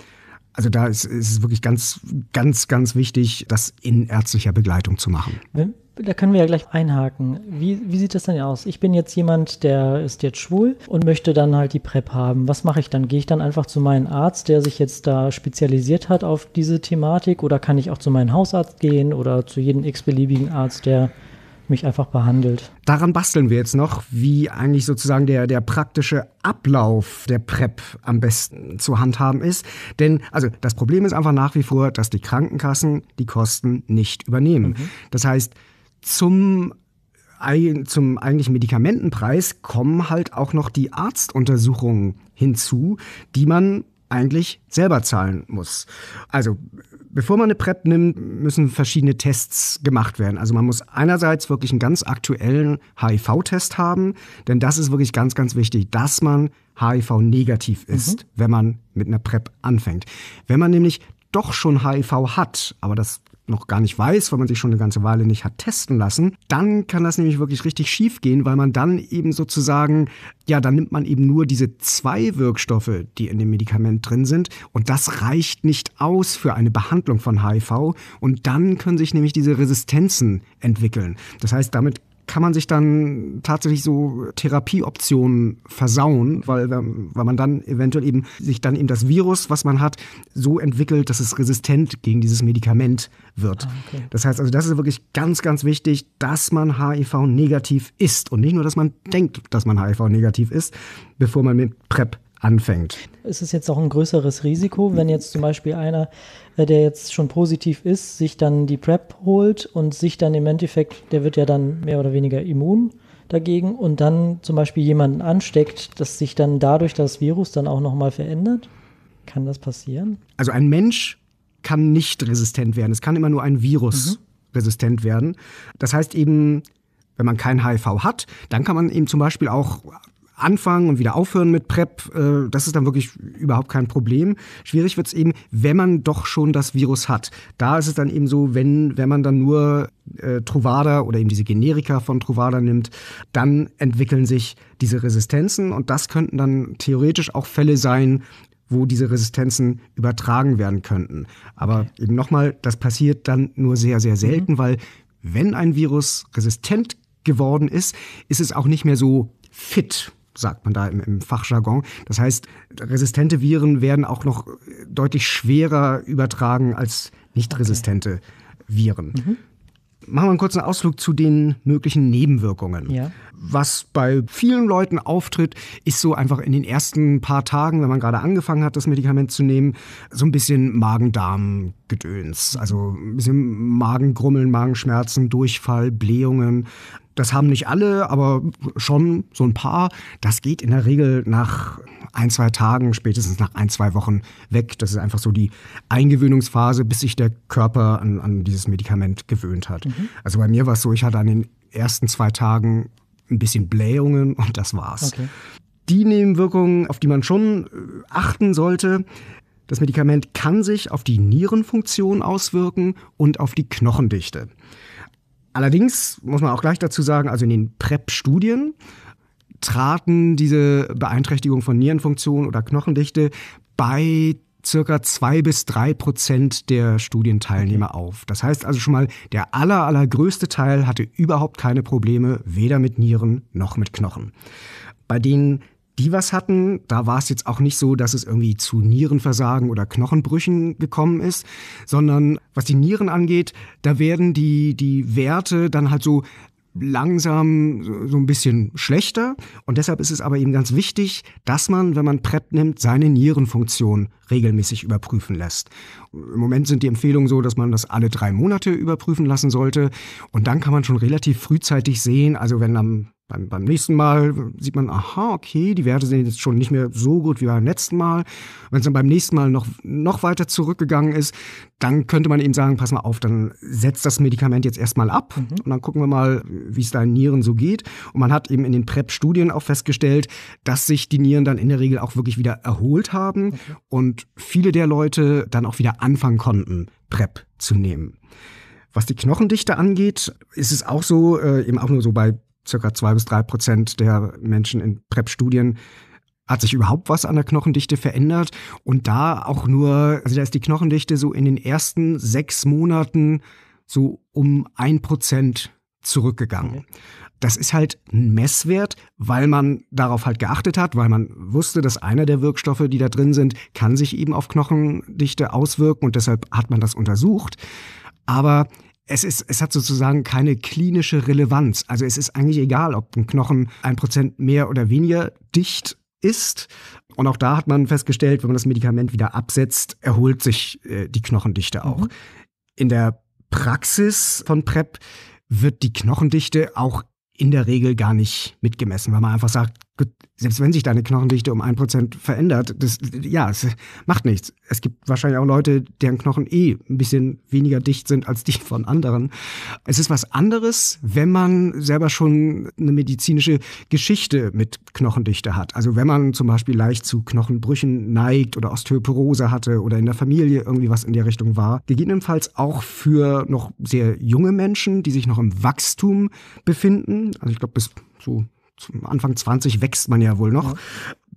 Also da ist, ist es wirklich ganz, ganz, ganz wichtig, das in ärztlicher Begleitung zu machen. Da können wir ja gleich einhaken. Wie, wie sieht das denn aus? Ich bin jetzt jemand, der ist jetzt schwul und möchte dann halt die PrEP haben. Was mache ich dann? Gehe ich dann einfach zu meinem Arzt, der sich jetzt da spezialisiert hat auf diese Thematik? Oder kann ich auch zu meinem Hausarzt gehen oder zu jedem x-beliebigen Arzt, der mich einfach behandelt. Daran basteln wir jetzt noch, wie eigentlich sozusagen der, der praktische Ablauf der PrEP am besten zu handhaben ist. Denn also das Problem ist einfach nach wie vor, dass die Krankenkassen die Kosten nicht übernehmen. Mhm. Das heißt, zum zum eigentlichen Medikamentenpreis kommen halt auch noch die Arztuntersuchungen hinzu, die man eigentlich selber zahlen muss. Also Bevor man eine PrEP nimmt, müssen verschiedene Tests gemacht werden. Also man muss einerseits wirklich einen ganz aktuellen HIV-Test haben, denn das ist wirklich ganz, ganz wichtig, dass man HIV-negativ ist, mhm. wenn man mit einer PrEP anfängt. Wenn man nämlich doch schon HIV hat, aber das noch gar nicht weiß, weil man sich schon eine ganze Weile nicht hat testen lassen, dann kann das nämlich wirklich richtig schief gehen, weil man dann eben sozusagen, ja, dann nimmt man eben nur diese zwei Wirkstoffe, die in dem Medikament drin sind und das reicht nicht aus für eine Behandlung von HIV und dann können sich nämlich diese Resistenzen entwickeln. Das heißt, damit kann man sich dann tatsächlich so Therapieoptionen versauen, weil, ähm, weil man dann eventuell eben sich dann eben das Virus, was man hat, so entwickelt, dass es resistent gegen dieses Medikament wird. Ah, okay. Das heißt also, das ist wirklich ganz, ganz wichtig, dass man HIV-negativ ist und nicht nur, dass man denkt, dass man HIV-negativ ist, bevor man mit PrEP anfängt. Ist es jetzt auch ein größeres Risiko, wenn jetzt zum Beispiel einer, äh, der jetzt schon positiv ist, sich dann die PrEP holt und sich dann im Endeffekt, der wird ja dann mehr oder weniger immun dagegen und dann zum Beispiel jemanden ansteckt, dass sich dann dadurch das Virus dann auch nochmal verändert? Kann das passieren? Also ein Mensch kann nicht resistent werden. Es kann immer nur ein Virus mhm. resistent werden. Das heißt eben, wenn man kein HIV hat, dann kann man eben zum Beispiel auch anfangen und wieder aufhören mit PrEP, äh, das ist dann wirklich überhaupt kein Problem. Schwierig wird es eben, wenn man doch schon das Virus hat. Da ist es dann eben so, wenn, wenn man dann nur äh, Truvada oder eben diese Generika von Truvada nimmt, dann entwickeln sich diese Resistenzen und das könnten dann theoretisch auch Fälle sein, wo diese Resistenzen übertragen werden könnten. Aber okay. eben nochmal, das passiert dann nur sehr, sehr selten, mhm. weil wenn ein Virus resistent geworden ist, ist es auch nicht mehr so fit sagt man da im, im Fachjargon. Das heißt, resistente Viren werden auch noch deutlich schwerer übertragen als nicht resistente okay. Viren. Mhm. Machen wir einen kurzen Ausflug zu den möglichen Nebenwirkungen. Ja. Was bei vielen Leuten auftritt, ist so einfach in den ersten paar Tagen, wenn man gerade angefangen hat, das Medikament zu nehmen, so ein bisschen Magen-Darm-Gedöns. Also ein bisschen Magengrummeln, Magenschmerzen, Durchfall, Blähungen. Das haben nicht alle, aber schon so ein paar. Das geht in der Regel nach ein, zwei Tagen, spätestens nach ein, zwei Wochen weg. Das ist einfach so die Eingewöhnungsphase, bis sich der Körper an, an dieses Medikament gewöhnt hat. Mhm. Also bei mir war es so, ich hatte an den ersten zwei Tagen ein bisschen Blähungen und das war's. Okay. Die Nebenwirkungen, auf die man schon äh, achten sollte, das Medikament kann sich auf die Nierenfunktion auswirken und auf die Knochendichte. Allerdings muss man auch gleich dazu sagen, also in den PrEP-Studien traten diese Beeinträchtigung von Nierenfunktion oder Knochendichte bei circa zwei bis drei Prozent der Studienteilnehmer auf. Das heißt also schon mal, der aller, allergrößte Teil hatte überhaupt keine Probleme, weder mit Nieren noch mit Knochen. Bei denen die was hatten, da war es jetzt auch nicht so, dass es irgendwie zu Nierenversagen oder Knochenbrüchen gekommen ist, sondern was die Nieren angeht, da werden die, die Werte dann halt so langsam so ein bisschen schlechter. Und deshalb ist es aber eben ganz wichtig, dass man, wenn man PrEP nimmt, seine Nierenfunktion regelmäßig überprüfen lässt. Im Moment sind die Empfehlungen so, dass man das alle drei Monate überprüfen lassen sollte. Und dann kann man schon relativ frühzeitig sehen, also wenn am beim, beim nächsten Mal sieht man, aha, okay, die Werte sind jetzt schon nicht mehr so gut wie beim letzten Mal. Wenn es dann beim nächsten Mal noch, noch weiter zurückgegangen ist, dann könnte man eben sagen, pass mal auf, dann setzt das Medikament jetzt erstmal ab mhm. und dann gucken wir mal, wie es deinen Nieren so geht. Und man hat eben in den PrEP-Studien auch festgestellt, dass sich die Nieren dann in der Regel auch wirklich wieder erholt haben okay. und viele der Leute dann auch wieder anfangen konnten, PrEP zu nehmen. Was die Knochendichte angeht, ist es auch so, äh, eben auch nur so bei circa zwei bis drei Prozent der Menschen in PrEP-Studien hat sich überhaupt was an der Knochendichte verändert? Und da auch nur, also da ist die Knochendichte so in den ersten sechs Monaten so um ein Prozent zurückgegangen. Mhm. Das ist halt ein Messwert, weil man darauf halt geachtet hat, weil man wusste, dass einer der Wirkstoffe, die da drin sind, kann sich eben auf Knochendichte auswirken und deshalb hat man das untersucht. Aber es, ist, es hat sozusagen keine klinische Relevanz. Also es ist eigentlich egal, ob ein Knochen ein Prozent mehr oder weniger dicht ist. Und auch da hat man festgestellt, wenn man das Medikament wieder absetzt, erholt sich äh, die Knochendichte auch. Mhm. In der Praxis von PrEP wird die Knochendichte auch in der Regel gar nicht mitgemessen, weil man einfach sagt, Gut, selbst wenn sich deine Knochendichte um ein Prozent verändert, das, ja, es macht nichts. Es gibt wahrscheinlich auch Leute, deren Knochen eh ein bisschen weniger dicht sind als die von anderen. Es ist was anderes, wenn man selber schon eine medizinische Geschichte mit Knochendichte hat. Also wenn man zum Beispiel leicht zu Knochenbrüchen neigt oder Osteoporose hatte oder in der Familie irgendwie was in der Richtung war. Gegebenenfalls auch für noch sehr junge Menschen, die sich noch im Wachstum befinden. Also ich glaube, bis so Anfang 20 wächst man ja wohl noch. Ja.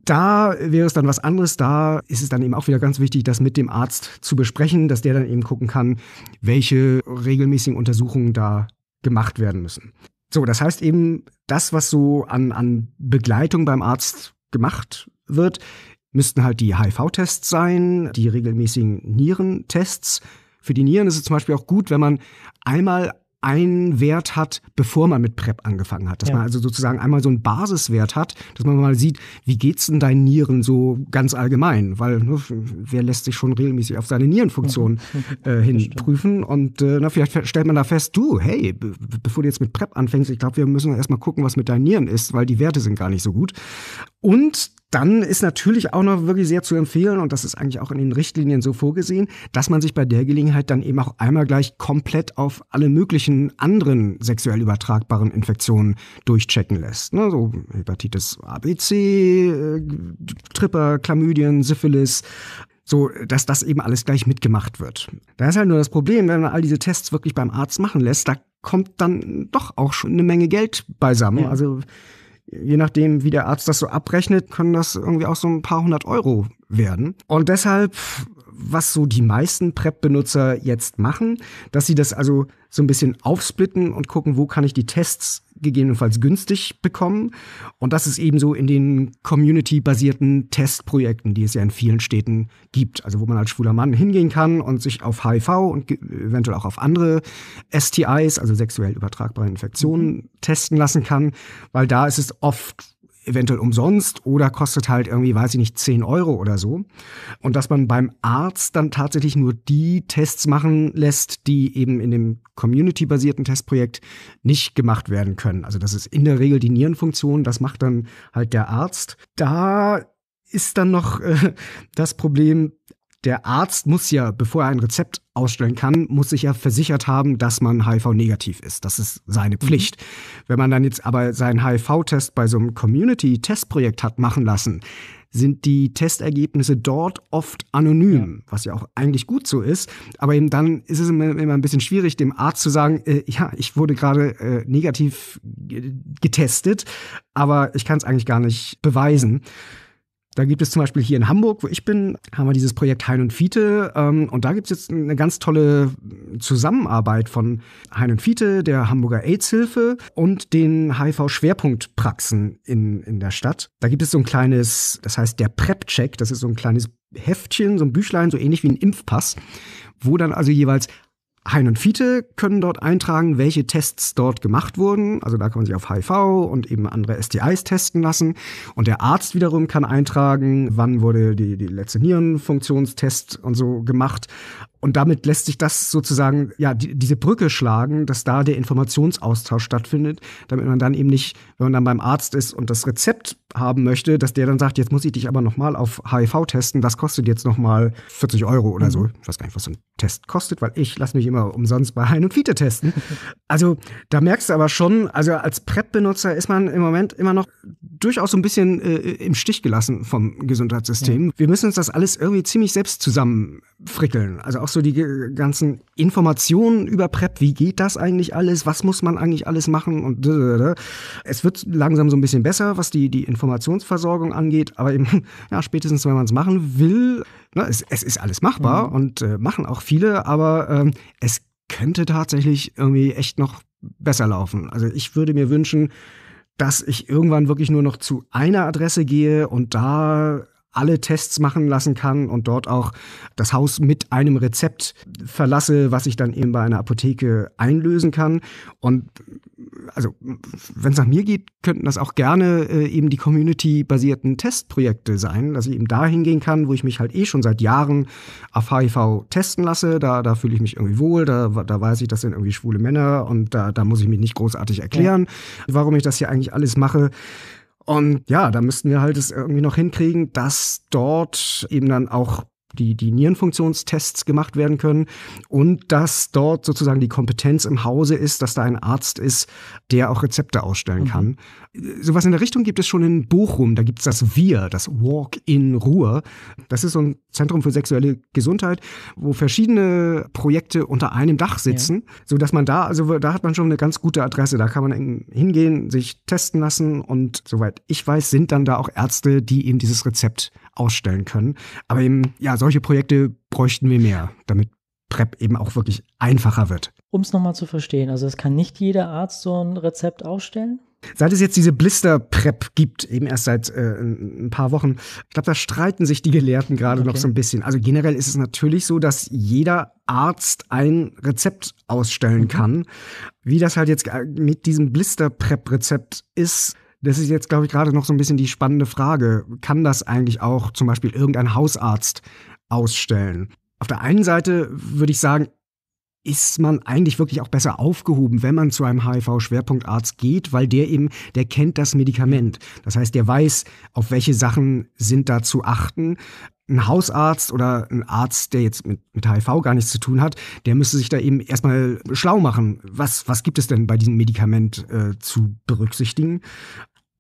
Da wäre es dann was anderes. Da ist es dann eben auch wieder ganz wichtig, das mit dem Arzt zu besprechen, dass der dann eben gucken kann, welche regelmäßigen Untersuchungen da gemacht werden müssen. So, das heißt eben, das, was so an, an Begleitung beim Arzt gemacht wird, müssten halt die HIV-Tests sein, die regelmäßigen Nierentests. Für die Nieren ist es zum Beispiel auch gut, wenn man einmal einen Wert hat, bevor man mit PrEP angefangen hat. Dass ja. man also sozusagen einmal so einen Basiswert hat, dass man mal sieht, wie geht's denn deinen Nieren so ganz allgemein? Weil ne, wer lässt sich schon regelmäßig auf seine Nierenfunktion äh, hin prüfen? Und äh, na, vielleicht stellt man da fest, du, hey, be bevor du jetzt mit PrEP anfängst, ich glaube, wir müssen erstmal gucken, was mit deinen Nieren ist, weil die Werte sind gar nicht so gut. Und dann ist natürlich auch noch wirklich sehr zu empfehlen, und das ist eigentlich auch in den Richtlinien so vorgesehen, dass man sich bei der Gelegenheit dann eben auch einmal gleich komplett auf alle möglichen anderen sexuell übertragbaren Infektionen durchchecken lässt. Ne? So Hepatitis ABC, äh, Tripper, Chlamydien, Syphilis, so dass das eben alles gleich mitgemacht wird. Da ist halt nur das Problem, wenn man all diese Tests wirklich beim Arzt machen lässt, da kommt dann doch auch schon eine Menge Geld beisammen. Ja. Also je nachdem, wie der Arzt das so abrechnet, können das irgendwie auch so ein paar hundert Euro werden. Und deshalb, was so die meisten PrEP-Benutzer jetzt machen, dass sie das also so ein bisschen aufsplitten und gucken, wo kann ich die Tests gegebenenfalls günstig bekommen. Und das ist ebenso in den community-basierten Testprojekten, die es ja in vielen Städten gibt. Also wo man als schwuler Mann hingehen kann und sich auf HIV und eventuell auch auf andere STIs, also sexuell übertragbare Infektionen, mhm. testen lassen kann, weil da ist es oft eventuell umsonst oder kostet halt irgendwie, weiß ich nicht, 10 Euro oder so. Und dass man beim Arzt dann tatsächlich nur die Tests machen lässt, die eben in dem community-basierten Testprojekt nicht gemacht werden können. Also das ist in der Regel die Nierenfunktion, das macht dann halt der Arzt. Da ist dann noch äh, das Problem, der Arzt muss ja, bevor er ein Rezept ausstellen kann, muss sich ja versichert haben, dass man HIV-negativ ist. Das ist seine mhm. Pflicht. Mhm. Wenn man dann jetzt aber seinen HIV-Test bei so einem Community-Testprojekt hat machen lassen, sind die Testergebnisse dort oft anonym, ja. was ja auch eigentlich gut so ist. Aber eben dann ist es immer, ein bisschen schwierig, dem Arzt zu sagen, äh, ja, ich wurde gerade äh, negativ äh, getestet, aber ich kann es eigentlich gar nicht beweisen. Ja. Da gibt es zum Beispiel hier in Hamburg, wo ich bin, haben wir dieses Projekt Hein und Fiete. Ähm, und da gibt es jetzt eine ganz tolle Zusammenarbeit von Hein und Fiete, der Hamburger AIDS-Hilfe und den HIV-Schwerpunktpraxen in, in der Stadt. Da gibt es so ein kleines, das heißt der PrEP-Check, das ist so ein kleines Heftchen, so ein Büchlein, so ähnlich wie ein Impfpass, wo dann also jeweils Hein und Fiete können dort eintragen, welche Tests dort gemacht wurden. Also da kann man sich auf HIV und eben andere STIs testen lassen. Und der Arzt wiederum kann eintragen, wann wurde die, die letzte Nierenfunktionstest und so gemacht. Und damit lässt sich das sozusagen, ja, die, diese Brücke schlagen, dass da der Informationsaustausch stattfindet, damit man dann eben nicht, wenn man dann beim Arzt ist und das Rezept haben möchte, dass der dann sagt, jetzt muss ich dich aber nochmal auf HIV testen, das kostet jetzt nochmal 40 Euro oder mhm. so. Ich weiß gar nicht, was so ein Test kostet, weil ich lasse mich immer umsonst bei Hein und Fiete testen. Also da merkst du aber schon, also als PrEP-Benutzer ist man im Moment immer noch durchaus so ein bisschen äh, im Stich gelassen vom Gesundheitssystem. Mhm. Wir müssen uns das alles irgendwie ziemlich selbst zusammenfrickeln. Also auch so die ganzen Informationen über PrEP, wie geht das eigentlich alles, was muss man eigentlich alles machen und es wird langsam so ein bisschen besser, was die, die Informationsversorgung angeht, aber eben, ja, spätestens wenn man es machen will, ne, es, es ist alles machbar mhm. und äh, machen auch viele, aber ähm, es könnte tatsächlich irgendwie echt noch besser laufen. Also ich würde mir wünschen, dass ich irgendwann wirklich nur noch zu einer Adresse gehe und da alle Tests machen lassen kann und dort auch das Haus mit einem Rezept verlasse, was ich dann eben bei einer Apotheke einlösen kann. Und also, wenn es nach mir geht, könnten das auch gerne äh, eben die community-basierten Testprojekte sein, dass ich eben dahin gehen kann, wo ich mich halt eh schon seit Jahren auf HIV testen lasse. Da, da fühle ich mich irgendwie wohl, da, da weiß ich, das sind irgendwie schwule Männer und da, da muss ich mich nicht großartig erklären, ja. warum ich das hier eigentlich alles mache. Und ja, da müssten wir halt es irgendwie noch hinkriegen, dass dort eben dann auch die, die Nierenfunktionstests gemacht werden können und dass dort sozusagen die Kompetenz im Hause ist, dass da ein Arzt ist, der auch Rezepte ausstellen kann. Mhm. Sowas in der Richtung gibt es schon in Bochum, da gibt es das Wir, das Walk in Ruhr. Das ist so ein Zentrum für sexuelle Gesundheit, wo verschiedene Projekte unter einem Dach sitzen, ja. so dass man da, also da hat man schon eine ganz gute Adresse, da kann man hingehen, sich testen lassen und soweit ich weiß, sind dann da auch Ärzte, die eben dieses Rezept ausstellen können. Aber eben, ja, solche Projekte bräuchten wir mehr, damit PrEP eben auch wirklich einfacher wird. Um es nochmal zu verstehen, also es kann nicht jeder Arzt so ein Rezept ausstellen? Seit es jetzt diese Blister-Prep gibt, eben erst seit äh, ein paar Wochen, ich glaube, da streiten sich die Gelehrten gerade okay. noch so ein bisschen. Also generell ist es natürlich so, dass jeder Arzt ein Rezept ausstellen mhm. kann. Wie das halt jetzt äh, mit diesem Blister-Prep-Rezept ist, das ist jetzt, glaube ich, gerade noch so ein bisschen die spannende Frage. Kann das eigentlich auch zum Beispiel irgendein Hausarzt ausstellen? Auf der einen Seite würde ich sagen, ist man eigentlich wirklich auch besser aufgehoben, wenn man zu einem HIV-Schwerpunktarzt geht, weil der eben, der kennt das Medikament. Das heißt, der weiß, auf welche Sachen sind da zu achten. Ein Hausarzt oder ein Arzt, der jetzt mit, mit HIV gar nichts zu tun hat, der müsste sich da eben erstmal schlau machen. Was, was gibt es denn bei diesem Medikament äh, zu berücksichtigen?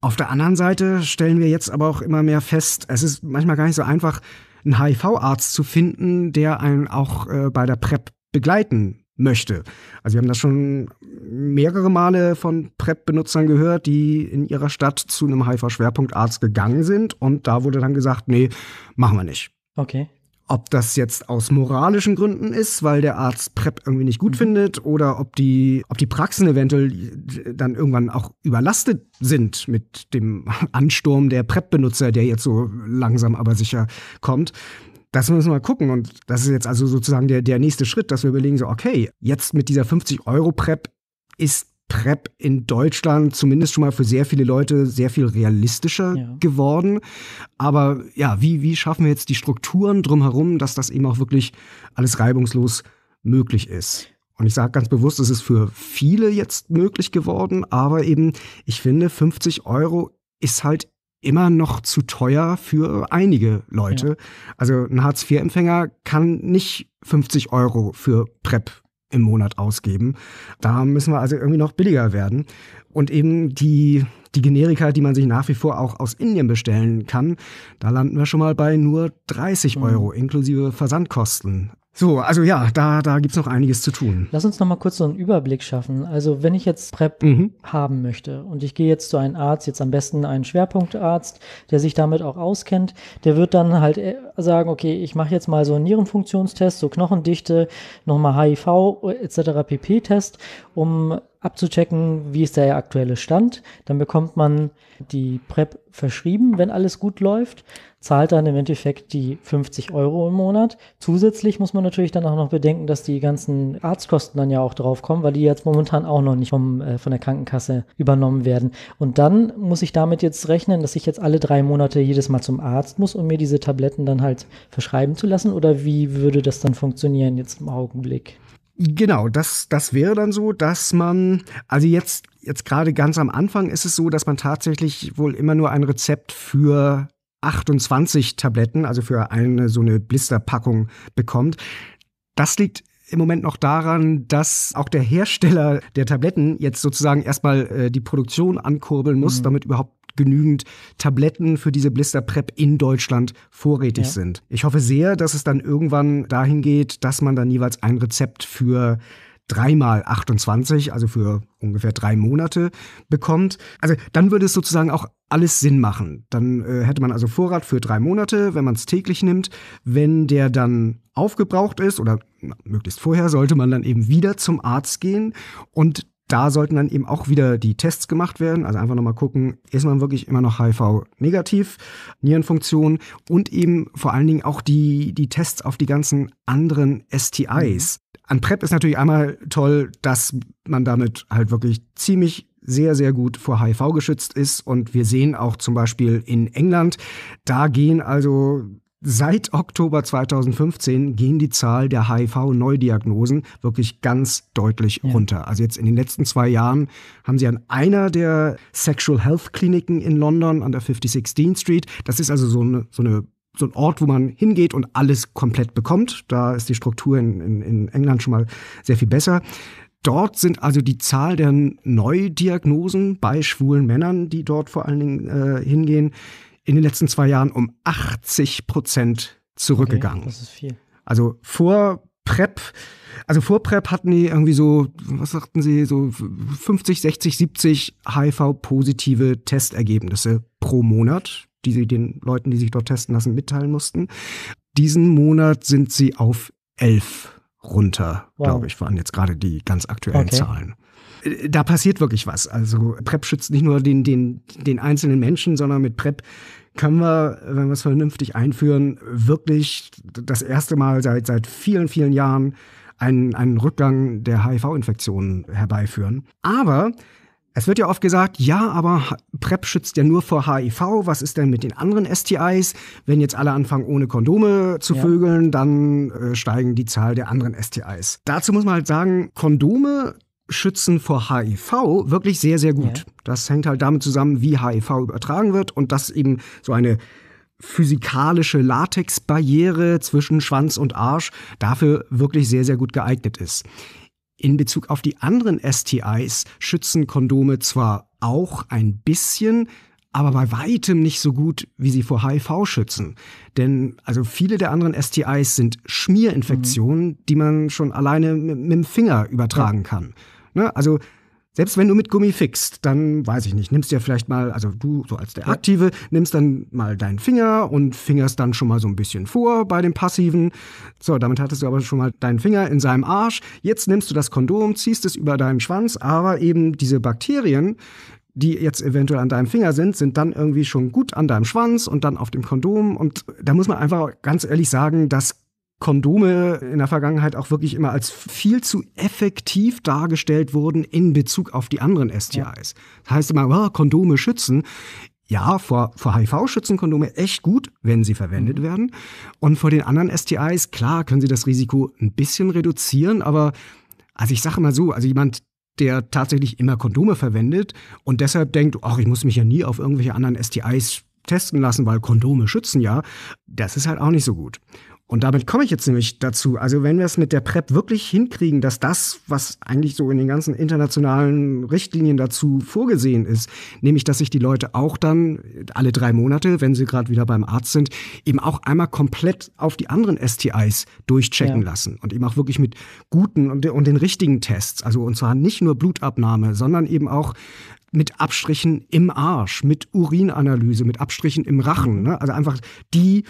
Auf der anderen Seite stellen wir jetzt aber auch immer mehr fest, es ist manchmal gar nicht so einfach, einen HIV-Arzt zu finden, der einen auch äh, bei der PrEP begleiten möchte. Also wir haben das schon mehrere Male von PrEP-Benutzern gehört, die in ihrer Stadt zu einem HIV-Schwerpunktarzt gegangen sind und da wurde dann gesagt, nee, machen wir nicht. Okay. Ob das jetzt aus moralischen Gründen ist, weil der Arzt PrEP irgendwie nicht gut mhm. findet, oder ob die, ob die Praxen eventuell dann irgendwann auch überlastet sind mit dem Ansturm der PrEP-Benutzer, der jetzt so langsam aber sicher kommt. Das müssen wir mal gucken. Und das ist jetzt also sozusagen der, der nächste Schritt, dass wir überlegen, so, okay, jetzt mit dieser 50-Euro-PrEP ist Prep in Deutschland zumindest schon mal für sehr viele Leute sehr viel realistischer ja. geworden. Aber ja, wie, wie schaffen wir jetzt die Strukturen drumherum, dass das eben auch wirklich alles reibungslos möglich ist? Und ich sage ganz bewusst, es ist für viele jetzt möglich geworden, aber eben, ich finde, 50 Euro ist halt immer noch zu teuer für einige Leute. Ja. Also ein Hartz-IV-Empfänger kann nicht 50 Euro für PrEP im Monat ausgeben. Da müssen wir also irgendwie noch billiger werden. Und eben die, die Generika, die man sich nach wie vor auch aus Indien bestellen kann, da landen wir schon mal bei nur 30 mhm. Euro inklusive Versandkosten. So, also ja, da, da gibt's noch einiges zu tun. Lass uns nochmal kurz so einen Überblick schaffen. Also wenn ich jetzt PrEP mhm. haben möchte und ich gehe jetzt zu einem Arzt, jetzt am besten einen Schwerpunktarzt, der sich damit auch auskennt, der wird dann halt äh, sagen, okay, ich mache jetzt mal so einen Nierenfunktionstest, so Knochendichte, nochmal HIV äh, etc. pp-Test, um abzuchecken, wie ist der aktuelle Stand. Dann bekommt man die PrEP verschrieben, wenn alles gut läuft, zahlt dann im Endeffekt die 50 Euro im Monat. Zusätzlich muss man natürlich dann auch noch bedenken, dass die ganzen Arztkosten dann ja auch draufkommen, weil die jetzt momentan auch noch nicht vom, äh, von der Krankenkasse übernommen werden. Und dann muss ich damit jetzt rechnen, dass ich jetzt alle drei Monate jedes Mal zum Arzt muss, um mir diese Tabletten dann halt verschreiben zu lassen. Oder wie würde das dann funktionieren jetzt im Augenblick? Genau, das, das wäre dann so, dass man, also jetzt, jetzt gerade ganz am Anfang ist es so, dass man tatsächlich wohl immer nur ein Rezept für 28 Tabletten, also für eine so eine Blisterpackung bekommt. Das liegt im Moment noch daran, dass auch der Hersteller der Tabletten jetzt sozusagen erstmal äh, die Produktion ankurbeln muss, mhm. damit überhaupt genügend Tabletten für diese Blisterpräp in Deutschland vorrätig ja. sind. Ich hoffe sehr, dass es dann irgendwann dahin geht, dass man dann jeweils ein Rezept für dreimal 28, also für ungefähr drei Monate bekommt. Also dann würde es sozusagen auch alles Sinn machen. Dann äh, hätte man also Vorrat für drei Monate, wenn man es täglich nimmt. Wenn der dann aufgebraucht ist oder na, möglichst vorher, sollte man dann eben wieder zum Arzt gehen und da sollten dann eben auch wieder die Tests gemacht werden. Also einfach nochmal gucken, ist man wirklich immer noch HIV-negativ, Nierenfunktion und eben vor allen Dingen auch die, die Tests auf die ganzen anderen STIs. Mhm. An PrEP e ist natürlich einmal toll, dass man damit halt wirklich ziemlich sehr, sehr gut vor HIV geschützt ist. Und wir sehen auch zum Beispiel in England, da gehen also Seit Oktober 2015 gehen die Zahl der HIV-Neudiagnosen wirklich ganz deutlich ja. runter. Also jetzt in den letzten zwei Jahren haben sie an einer der Sexual Health Kliniken in London an der 5016 Street, das ist also so eine, so eine so ein Ort, wo man hingeht und alles komplett bekommt. Da ist die Struktur in, in, in England schon mal sehr viel besser. Dort sind also die Zahl der Neudiagnosen bei schwulen Männern, die dort vor allen Dingen äh, hingehen, in den letzten zwei Jahren um 80 Prozent zurückgegangen. Okay, das ist viel. Also vor PrEP, also vor PrEP hatten die irgendwie so, was sagten sie, so 50, 60, 70 HIV-positive Testergebnisse pro Monat, die sie den Leuten, die sich dort testen lassen, mitteilen mussten. Diesen Monat sind sie auf 11 runter, wow. glaube ich, waren jetzt gerade die ganz aktuellen okay. Zahlen. Äh, da passiert wirklich was. Also PrEP schützt nicht nur den, den, den einzelnen Menschen, sondern mit PrEP können wir, wenn wir es vernünftig einführen, wirklich das erste Mal seit, seit vielen, vielen Jahren einen, einen Rückgang der HIV-Infektionen herbeiführen. Aber es wird ja oft gesagt, ja, aber PrEP schützt ja nur vor HIV. Was ist denn mit den anderen STIs? Wenn jetzt alle anfangen, ohne Kondome zu ja. vögeln, dann äh, steigen die Zahl der anderen STIs. Dazu muss man halt sagen, Kondome schützen vor HIV wirklich sehr, sehr gut. Ja. Das hängt halt damit zusammen, wie HIV übertragen wird und dass eben so eine physikalische Latexbarriere zwischen Schwanz und Arsch dafür wirklich sehr, sehr gut geeignet ist. In Bezug auf die anderen STIs schützen Kondome zwar auch ein bisschen, aber bei weitem nicht so gut, wie sie vor HIV schützen. Denn also viele der anderen STIs sind Schmierinfektionen, mhm. die man schon alleine mit, mit dem Finger übertragen ja. kann. Ne? Also selbst wenn du mit Gummi fixst, dann weiß ich nicht, nimmst du ja vielleicht mal, also du so als der Aktive, nimmst dann mal deinen Finger und fingerst dann schon mal so ein bisschen vor bei dem Passiven. So, damit hattest du aber schon mal deinen Finger in seinem Arsch. Jetzt nimmst du das Kondom, ziehst es über deinen Schwanz, aber eben diese Bakterien, die jetzt eventuell an deinem Finger sind, sind dann irgendwie schon gut an deinem Schwanz und dann auf dem Kondom. Und da muss man einfach ganz ehrlich sagen, das Kondome in der Vergangenheit auch wirklich immer als viel zu effektiv dargestellt wurden in Bezug auf die anderen STIs. Das heißt immer, oh, Kondome schützen. Ja, vor, vor HIV schützen Kondome echt gut, wenn sie verwendet mhm. werden. Und vor den anderen STIs, klar, können sie das Risiko ein bisschen reduzieren, aber also ich sage mal so, also jemand, der tatsächlich immer Kondome verwendet und deshalb denkt, ach, ich muss mich ja nie auf irgendwelche anderen STIs testen lassen, weil Kondome schützen ja, das ist halt auch nicht so gut. Und damit komme ich jetzt nämlich dazu. Also wenn wir es mit der PrEP wirklich hinkriegen, dass das, was eigentlich so in den ganzen internationalen Richtlinien dazu vorgesehen ist, nämlich dass sich die Leute auch dann alle drei Monate, wenn sie gerade wieder beim Arzt sind, eben auch einmal komplett auf die anderen STIs durchchecken ja. lassen und eben auch wirklich mit guten und, und den richtigen Tests. Also und zwar nicht nur Blutabnahme, sondern eben auch mit Abstrichen im Arsch, mit Urinanalyse, mit Abstrichen im Rachen. Mhm. Ne? Also einfach die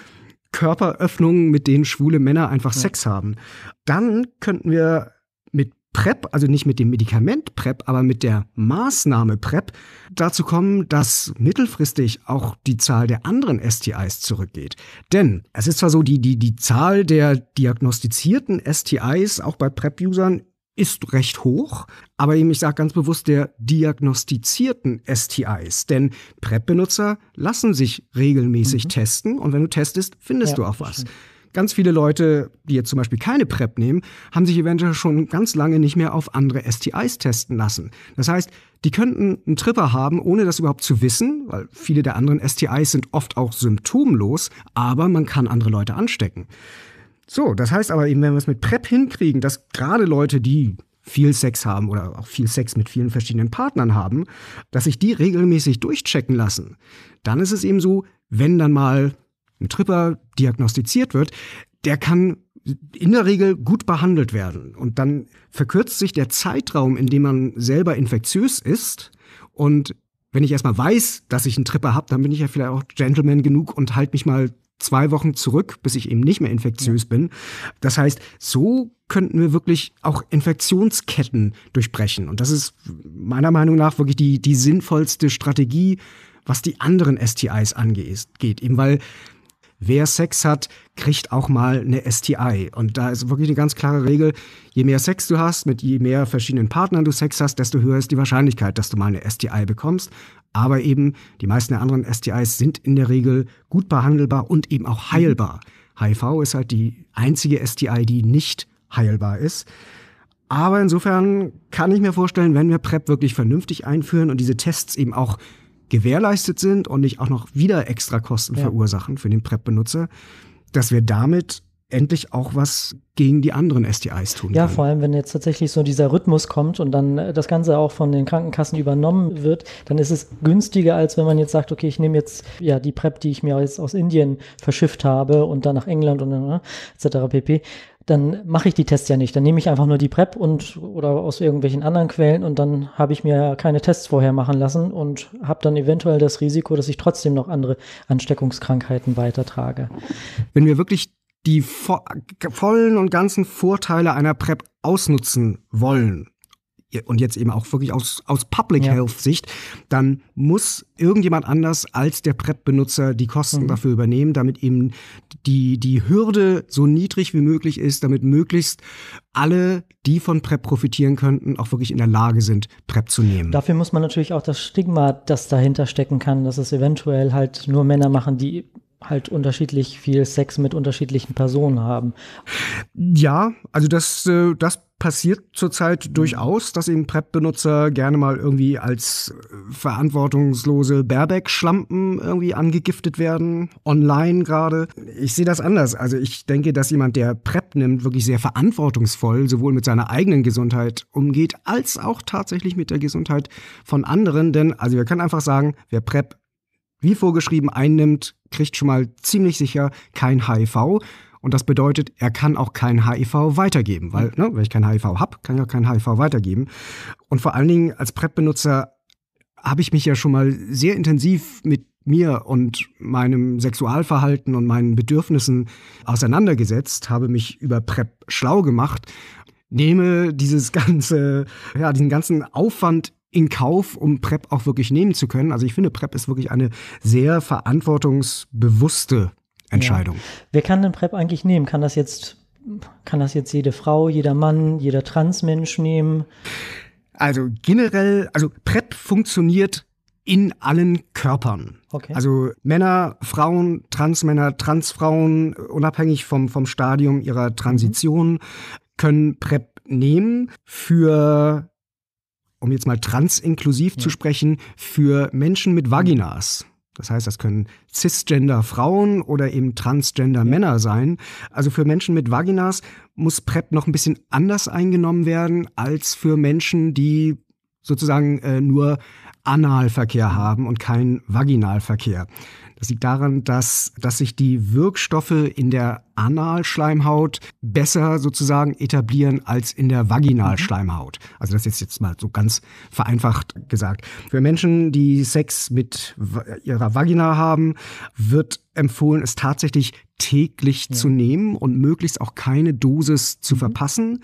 Körperöffnungen, mit denen schwule Männer einfach ja. Sex haben. Dann könnten wir mit PrEP, also nicht mit dem Medikament PrEP, aber mit der Maßnahme PrEP, dazu kommen, dass mittelfristig auch die Zahl der anderen STIs zurückgeht. Denn es ist zwar so, die, die, die Zahl der diagnostizierten STIs, auch bei PrEP-Usern, ist recht hoch, aber eben, ich sage ganz bewusst, der diagnostizierten STIs. Denn PrEP-Benutzer lassen sich regelmäßig mhm. testen und wenn du testest, findest ja, du auch was. Ganz viele Leute, die jetzt zum Beispiel keine PrEP nehmen, haben sich eventuell schon ganz lange nicht mehr auf andere STIs testen lassen. Das heißt, die könnten einen Tripper haben, ohne das überhaupt zu wissen, weil viele der anderen STIs sind oft auch symptomlos, aber man kann andere Leute anstecken. So, das heißt aber eben, wenn wir es mit PrEP hinkriegen, dass gerade Leute, die viel Sex haben oder auch viel Sex mit vielen verschiedenen Partnern haben, dass sich die regelmäßig durchchecken lassen, dann ist es eben so, wenn dann mal ein Tripper diagnostiziert wird, der kann in der Regel gut behandelt werden. Und dann verkürzt sich der Zeitraum, in dem man selber infektiös ist. Und wenn ich erstmal weiß, dass ich einen Tripper habe, dann bin ich ja vielleicht auch Gentleman genug und halte mich mal zwei Wochen zurück, bis ich eben nicht mehr infektiös ja. bin. Das heißt, so könnten wir wirklich auch Infektionsketten durchbrechen. Und das ist meiner Meinung nach wirklich die, die sinnvollste Strategie, was die anderen STIs angeht. Eben weil wer Sex hat, kriegt auch mal eine STI. Und da ist wirklich eine ganz klare Regel, je mehr Sex du hast, mit je mehr verschiedenen Partnern du Sex hast, desto höher ist die Wahrscheinlichkeit, dass du mal eine STI bekommst. Aber eben die meisten der anderen STIs sind in der Regel gut behandelbar und eben auch mhm. heilbar. HIV ist halt die einzige STI, die nicht heilbar ist. Aber insofern kann ich mir vorstellen, wenn wir PrEP wirklich vernünftig einführen und diese Tests eben auch gewährleistet sind und nicht auch noch wieder extra Kosten ja. verursachen für den PrEP-Benutzer, dass wir damit endlich auch was gegen die anderen STIs tun ja, kann. vor allem, wenn jetzt tatsächlich so dieser Rhythmus kommt und dann äh, das Ganze auch von den Krankenkassen übernommen wird, dann ist es günstiger, als wenn man jetzt sagt, okay, ich nehme jetzt ja die PrEP, die ich mir jetzt aus Indien verschifft habe und dann nach England und äh, etc. pp dann mache ich die Tests ja nicht. Dann nehme ich einfach nur die PrEP und oder aus irgendwelchen anderen Quellen und dann habe ich mir keine Tests vorher machen lassen und habe dann eventuell das Risiko, dass ich trotzdem noch andere Ansteckungskrankheiten weitertrage. Wenn wir wirklich die vo vollen und ganzen Vorteile einer PrEP ausnutzen wollen, und jetzt eben auch wirklich aus, aus Public ja. Health Sicht, dann muss irgendjemand anders als der PrEP-Benutzer die Kosten mhm. dafür übernehmen, damit eben die, die Hürde so niedrig wie möglich ist, damit möglichst alle, die von PrEP profitieren könnten, auch wirklich in der Lage sind, PrEP zu nehmen. Dafür muss man natürlich auch das Stigma, das dahinter stecken kann, dass es eventuell halt nur Männer machen, die halt unterschiedlich viel Sex mit unterschiedlichen Personen haben. Ja, also das, äh, das passiert zurzeit mhm. durchaus, dass eben PrEP-Benutzer gerne mal irgendwie als äh, verantwortungslose Baerbeck-Schlampen irgendwie angegiftet werden, online gerade. Ich sehe das anders. Also ich denke, dass jemand, der PrEP nimmt, wirklich sehr verantwortungsvoll sowohl mit seiner eigenen Gesundheit umgeht, als auch tatsächlich mit der Gesundheit von anderen. Denn, also wir können einfach sagen, wer PrEP wie vorgeschrieben einnimmt, kriegt schon mal ziemlich sicher kein HIV. E und das bedeutet, er kann auch kein HIV e weitergeben, weil, ne, wenn ich kein HIV e habe, kann ich auch kein HIV weitergeben. Und vor allen Dingen als PrEP-Benutzer habe ich mich ja schon mal sehr intensiv mit mir und meinem Sexualverhalten und meinen Bedürfnissen auseinandergesetzt, habe mich über PrEP schlau gemacht, nehme dieses ganze, ja, diesen ganzen Aufwand in Kauf, um PrEP auch wirklich nehmen zu können. Also ich finde, PrEP ist wirklich eine sehr verantwortungsbewusste Entscheidung. Ja. Wer kann denn PrEP eigentlich nehmen? Kann das jetzt, kann das jetzt jede Frau, jeder Mann, jeder Transmensch nehmen? Also generell, also PrEP funktioniert in allen Körpern. Okay. Also Männer, Frauen, Transmänner, Transfrauen, unabhängig vom, vom Stadium ihrer Transition, mhm. können PrEP nehmen für um jetzt mal transinklusiv ja. zu sprechen, für Menschen mit Vaginas. Das heißt, das können cisgender Frauen oder eben transgender Männer sein. Also für Menschen mit Vaginas muss PrEP noch ein bisschen anders eingenommen werden als für Menschen, die sozusagen äh, nur Analverkehr haben und keinen Vaginalverkehr. Das liegt daran, dass, dass sich die Wirkstoffe in der Analschleimhaut besser sozusagen etablieren als in der Vaginalschleimhaut. Also das ist jetzt mal so ganz vereinfacht gesagt. Für Menschen, die Sex mit ihrer Vagina haben, wird empfohlen, es tatsächlich täglich ja. zu nehmen und möglichst auch keine Dosis zu mhm. verpassen.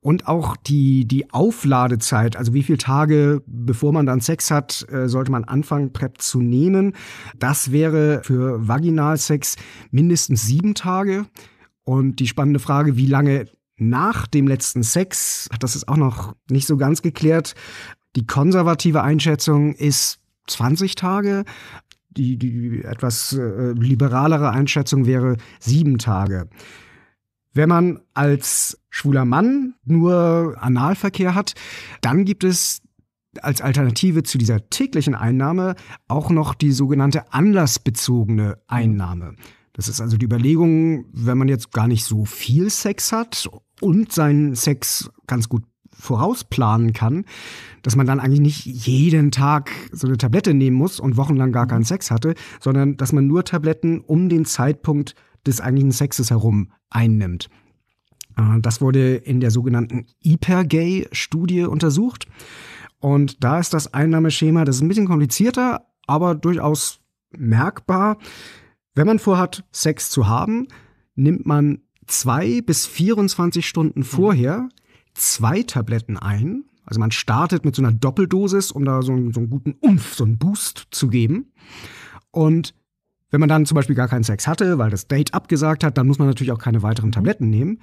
Und auch die, die Aufladezeit, also wie viele Tage, bevor man dann Sex hat, äh, sollte man anfangen, PrEP zu nehmen. Das wäre für Vaginalsex mindestens sieben Tage, und die spannende Frage, wie lange nach dem letzten Sex, das ist auch noch nicht so ganz geklärt. Die konservative Einschätzung ist 20 Tage. Die, die etwas äh, liberalere Einschätzung wäre sieben Tage. Wenn man als schwuler Mann nur Analverkehr hat, dann gibt es als Alternative zu dieser täglichen Einnahme auch noch die sogenannte anlassbezogene Einnahme. Das ist also die Überlegung, wenn man jetzt gar nicht so viel Sex hat und seinen Sex ganz gut vorausplanen kann, dass man dann eigentlich nicht jeden Tag so eine Tablette nehmen muss und wochenlang gar keinen Sex hatte, sondern dass man nur Tabletten um den Zeitpunkt des eigentlichen Sexes herum einnimmt. Äh, das wurde in der sogenannten hypergay studie untersucht. Und da ist das Einnahmeschema, das ist ein bisschen komplizierter, aber durchaus merkbar. Wenn man vorhat, Sex zu haben, nimmt man zwei bis 24 Stunden mhm. vorher zwei Tabletten ein. Also man startet mit so einer Doppeldosis, um da so einen, so einen guten Umf, so einen Boost zu geben. Und wenn man dann zum Beispiel gar keinen Sex hatte, weil das Date abgesagt hat, dann muss man natürlich auch keine weiteren mhm. Tabletten nehmen.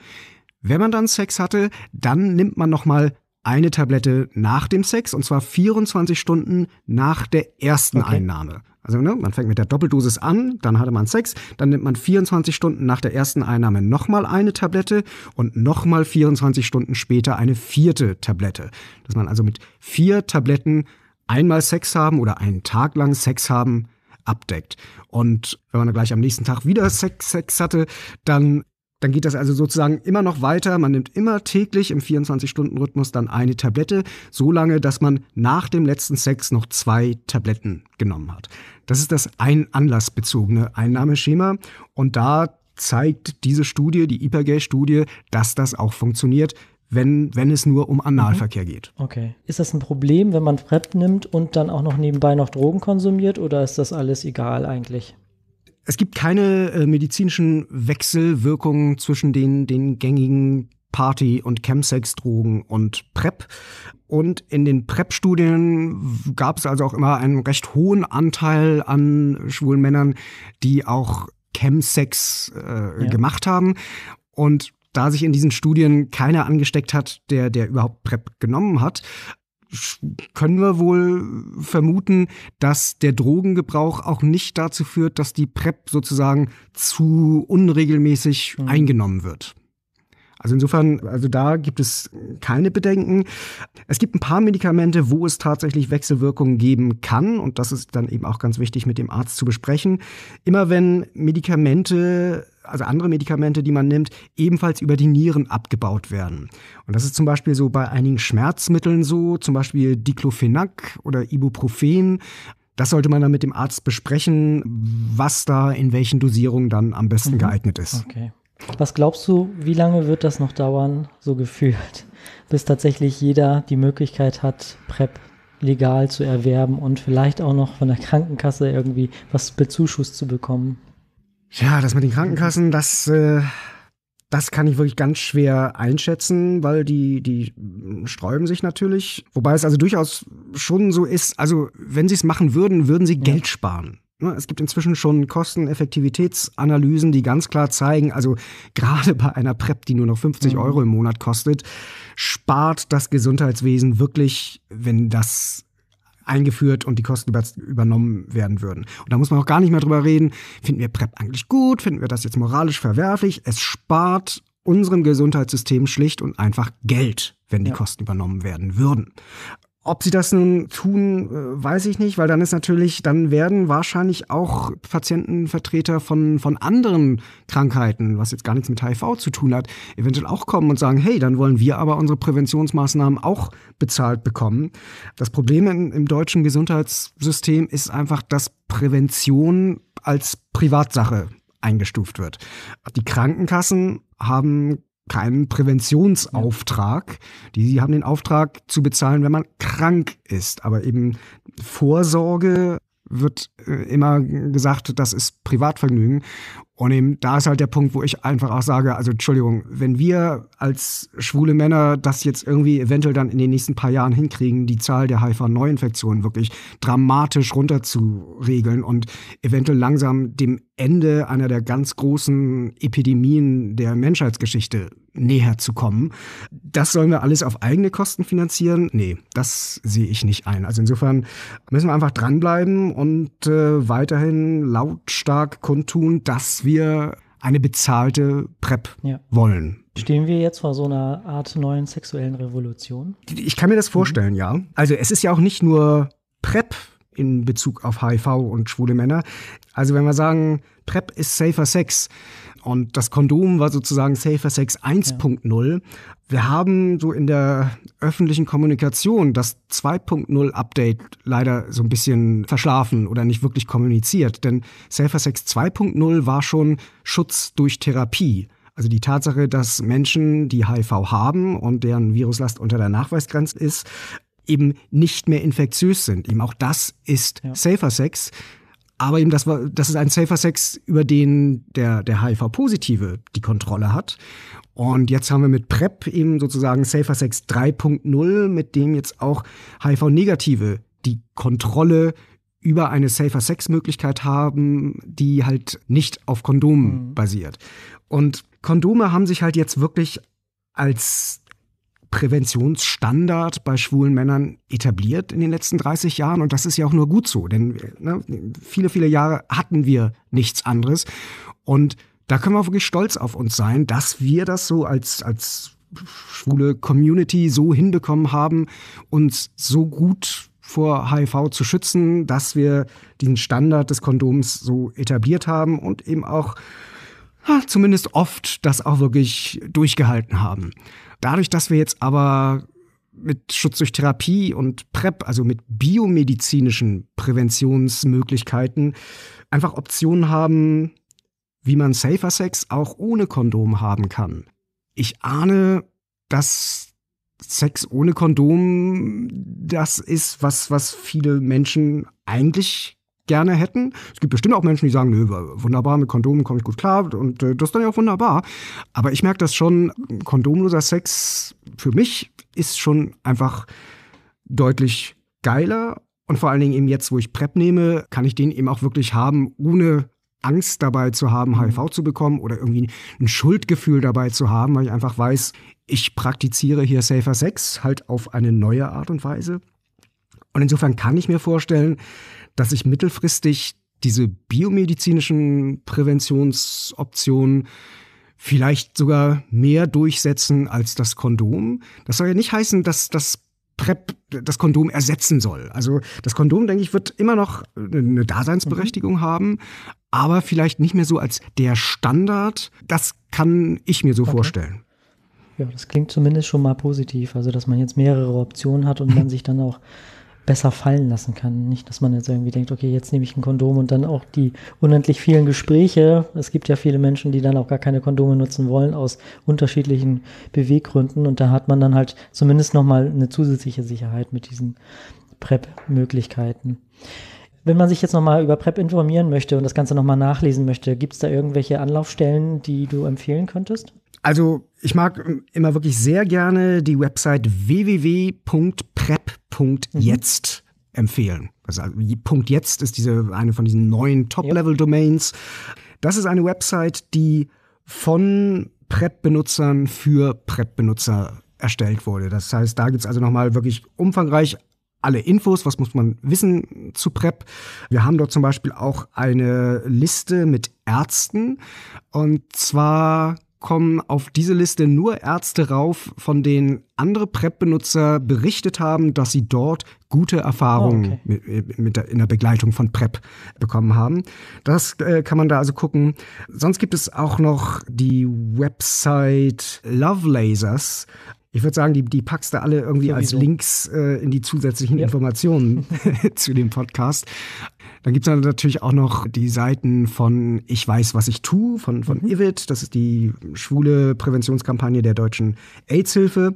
Wenn man dann Sex hatte, dann nimmt man noch mal eine Tablette nach dem Sex und zwar 24 Stunden nach der ersten okay. Einnahme. Also ne, man fängt mit der Doppeldosis an, dann hatte man Sex, dann nimmt man 24 Stunden nach der ersten Einnahme nochmal eine Tablette und nochmal 24 Stunden später eine vierte Tablette. Dass man also mit vier Tabletten einmal Sex haben oder einen Tag lang Sex haben abdeckt. Und wenn man dann gleich am nächsten Tag wieder Sex, Sex hatte, dann dann geht das also sozusagen immer noch weiter. Man nimmt immer täglich im 24-Stunden-Rhythmus dann eine Tablette, so lange, dass man nach dem letzten Sex noch zwei Tabletten genommen hat. Das ist das ein anlassbezogene Einnahmeschema. Und da zeigt diese Studie, die IPAGAY-Studie, dass das auch funktioniert, wenn, wenn es nur um Analverkehr mhm. geht. Okay. Ist das ein Problem, wenn man PrEP nimmt und dann auch noch nebenbei noch Drogen konsumiert oder ist das alles egal eigentlich? Es gibt keine äh, medizinischen Wechselwirkungen zwischen den, den gängigen Party- und Chemsex-Drogen und PrEP. Und in den PrEP-Studien gab es also auch immer einen recht hohen Anteil an schwulen Männern, die auch Chemsex äh, ja. gemacht haben. Und da sich in diesen Studien keiner angesteckt hat, der, der überhaupt PrEP genommen hat, können wir wohl vermuten, dass der Drogengebrauch auch nicht dazu führt, dass die PrEP sozusagen zu unregelmäßig mhm. eingenommen wird. Also insofern, also da gibt es keine Bedenken. Es gibt ein paar Medikamente, wo es tatsächlich Wechselwirkungen geben kann und das ist dann eben auch ganz wichtig mit dem Arzt zu besprechen. Immer wenn Medikamente also andere Medikamente, die man nimmt, ebenfalls über die Nieren abgebaut werden. Und das ist zum Beispiel so bei einigen Schmerzmitteln so, zum Beispiel Diclofenac oder Ibuprofen. Das sollte man dann mit dem Arzt besprechen, was da in welchen Dosierungen dann am besten mhm. geeignet ist. Okay. Was glaubst du, wie lange wird das noch dauern, so gefühlt, bis tatsächlich jeder die Möglichkeit hat, PrEP legal zu erwerben und vielleicht auch noch von der Krankenkasse irgendwie was bezuschusst zu bekommen? Ja, das mit den Krankenkassen, das, äh, das kann ich wirklich ganz schwer einschätzen, weil die, die sträuben sich natürlich. Wobei es also durchaus schon so ist, also wenn sie es machen würden, würden sie ja. Geld sparen. Ne, es gibt inzwischen schon Kosteneffektivitätsanalysen, die ganz klar zeigen, also gerade bei einer PrEP, die nur noch 50 mhm. Euro im Monat kostet, spart das Gesundheitswesen wirklich, wenn das eingeführt und die Kosten über, übernommen werden würden. Und da muss man auch gar nicht mehr drüber reden, finden wir PrEP eigentlich gut, finden wir das jetzt moralisch verwerflich. Es spart unserem Gesundheitssystem schlicht und einfach Geld, wenn die ja. Kosten übernommen werden würden. Ob sie das nun tun, äh, weiß ich nicht, weil dann ist natürlich, dann werden wahrscheinlich auch Patientenvertreter von, von anderen Krankheiten, was jetzt gar nichts mit HIV zu tun hat, eventuell auch kommen und sagen, hey, dann wollen wir aber unsere Präventionsmaßnahmen auch bezahlt bekommen. Das Problem in, im deutschen Gesundheitssystem ist einfach, dass Prävention als Privatsache eingestuft wird. Die Krankenkassen haben keinen Präventionsauftrag. Die haben den Auftrag zu bezahlen, wenn man krank ist. Aber eben Vorsorge wird äh, immer gesagt, das ist Privatvergnügen. Und eben da ist halt der Punkt, wo ich einfach auch sage, also Entschuldigung, wenn wir als schwule Männer das jetzt irgendwie eventuell dann in den nächsten paar Jahren hinkriegen, die Zahl der HIV-Neuinfektionen wirklich dramatisch runterzuregeln und eventuell langsam dem Ende einer der ganz großen Epidemien der Menschheitsgeschichte näher zu kommen, das sollen wir alles auf eigene Kosten finanzieren? Nee, das sehe ich nicht ein. Also insofern müssen wir einfach dranbleiben und äh, weiterhin lautstark kundtun, dass wir wir eine bezahlte PrEP ja. wollen. Stehen wir jetzt vor so einer Art neuen sexuellen Revolution? Ich kann mir das vorstellen, mhm. ja. Also es ist ja auch nicht nur PrEP in Bezug auf HIV und schwule Männer. Also wenn wir sagen, PrEP ist safer Sex, und das Kondom war sozusagen Safer Sex 1.0. Ja. Wir haben so in der öffentlichen Kommunikation das 2.0 Update leider so ein bisschen verschlafen oder nicht wirklich kommuniziert. Denn Safer Sex 2.0 war schon Schutz durch Therapie. Also die Tatsache, dass Menschen, die HIV haben und deren Viruslast unter der Nachweisgrenze ist, eben nicht mehr infektiös sind. Eben auch das ist ja. Safer Sex. Aber eben, das, war, das ist ein Safer Sex, über den der, der HIV-Positive die Kontrolle hat. Und jetzt haben wir mit PrEP eben sozusagen Safer Sex 3.0, mit dem jetzt auch HIV-Negative die Kontrolle über eine Safer Sex Möglichkeit haben, die halt nicht auf Kondomen mhm. basiert. Und Kondome haben sich halt jetzt wirklich als Präventionsstandard bei schwulen Männern etabliert in den letzten 30 Jahren. Und das ist ja auch nur gut so, denn äh, ne, viele, viele Jahre hatten wir nichts anderes. Und da können wir wirklich stolz auf uns sein, dass wir das so als, als schwule Community so hinbekommen haben, uns so gut vor HIV zu schützen, dass wir diesen Standard des Kondoms so etabliert haben und eben auch ah, zumindest oft das auch wirklich durchgehalten haben. Dadurch, dass wir jetzt aber mit Schutz durch Therapie und PrEP, also mit biomedizinischen Präventionsmöglichkeiten, einfach Optionen haben, wie man Safer Sex auch ohne Kondom haben kann. Ich ahne, dass Sex ohne Kondom das ist, was, was viele Menschen eigentlich gerne hätten. Es gibt bestimmt auch Menschen, die sagen, nö, wunderbar, mit Kondomen komme ich gut klar und äh, das ist dann ja auch wunderbar. Aber ich merke das schon, kondomloser Sex für mich ist schon einfach deutlich geiler. Und vor allen Dingen eben jetzt, wo ich PrEP nehme, kann ich den eben auch wirklich haben, ohne Angst dabei zu haben, HIV mhm. zu bekommen oder irgendwie ein Schuldgefühl dabei zu haben, weil ich einfach weiß, ich praktiziere hier Safer Sex halt auf eine neue Art und Weise. Und insofern kann ich mir vorstellen, dass ich mittelfristig diese biomedizinischen Präventionsoptionen vielleicht sogar mehr durchsetzen als das Kondom. Das soll ja nicht heißen, dass das PrEP das Kondom ersetzen soll. Also das Kondom, denke ich, wird immer noch äh, eine Daseinsberechtigung mhm. haben, aber vielleicht nicht mehr so als der Standard. Das kann ich mir so okay. vorstellen. Ja, das klingt zumindest schon mal positiv. Also, dass man jetzt mehrere Optionen hat und man sich dann auch besser fallen lassen kann. Nicht, dass man jetzt irgendwie denkt, okay, jetzt nehme ich ein Kondom und dann auch die unendlich vielen Gespräche. Es gibt ja viele Menschen, die dann auch gar keine Kondome nutzen wollen aus unterschiedlichen Beweggründen und da hat man dann halt zumindest nochmal eine zusätzliche Sicherheit mit diesen PrEP-Möglichkeiten. Wenn man sich jetzt nochmal über PrEP informieren möchte und das Ganze nochmal nachlesen möchte, gibt es da irgendwelche Anlaufstellen, die du empfehlen könntest? Also ich mag immer wirklich sehr gerne die Website www prep.jetzt mhm. empfehlen. Also, also Punkt jetzt ist diese eine von diesen neuen Top-Level-Domains. Das ist eine Website, die von PrEP-Benutzern für PrEP-Benutzer erstellt wurde. Das heißt, da gibt es also nochmal wirklich umfangreich alle Infos, was muss man wissen zu PrEP. Wir haben dort zum Beispiel auch eine Liste mit Ärzten und zwar kommen auf diese Liste nur Ärzte rauf, von denen andere PrEP-Benutzer berichtet haben, dass sie dort gute Erfahrungen oh, okay. mit, mit der, in der Begleitung von PrEP bekommen haben. Das äh, kann man da also gucken. Sonst gibt es auch noch die Website Love Lasers. Ich würde sagen, die, die packst du alle irgendwie Sowieso. als Links äh, in die zusätzlichen ja. Informationen zu dem Podcast. Dann gibt es natürlich auch noch die Seiten von Ich weiß, was ich tue, von, von mhm. IVIT. Das ist die schwule Präventionskampagne der deutschen AIDS-Hilfe.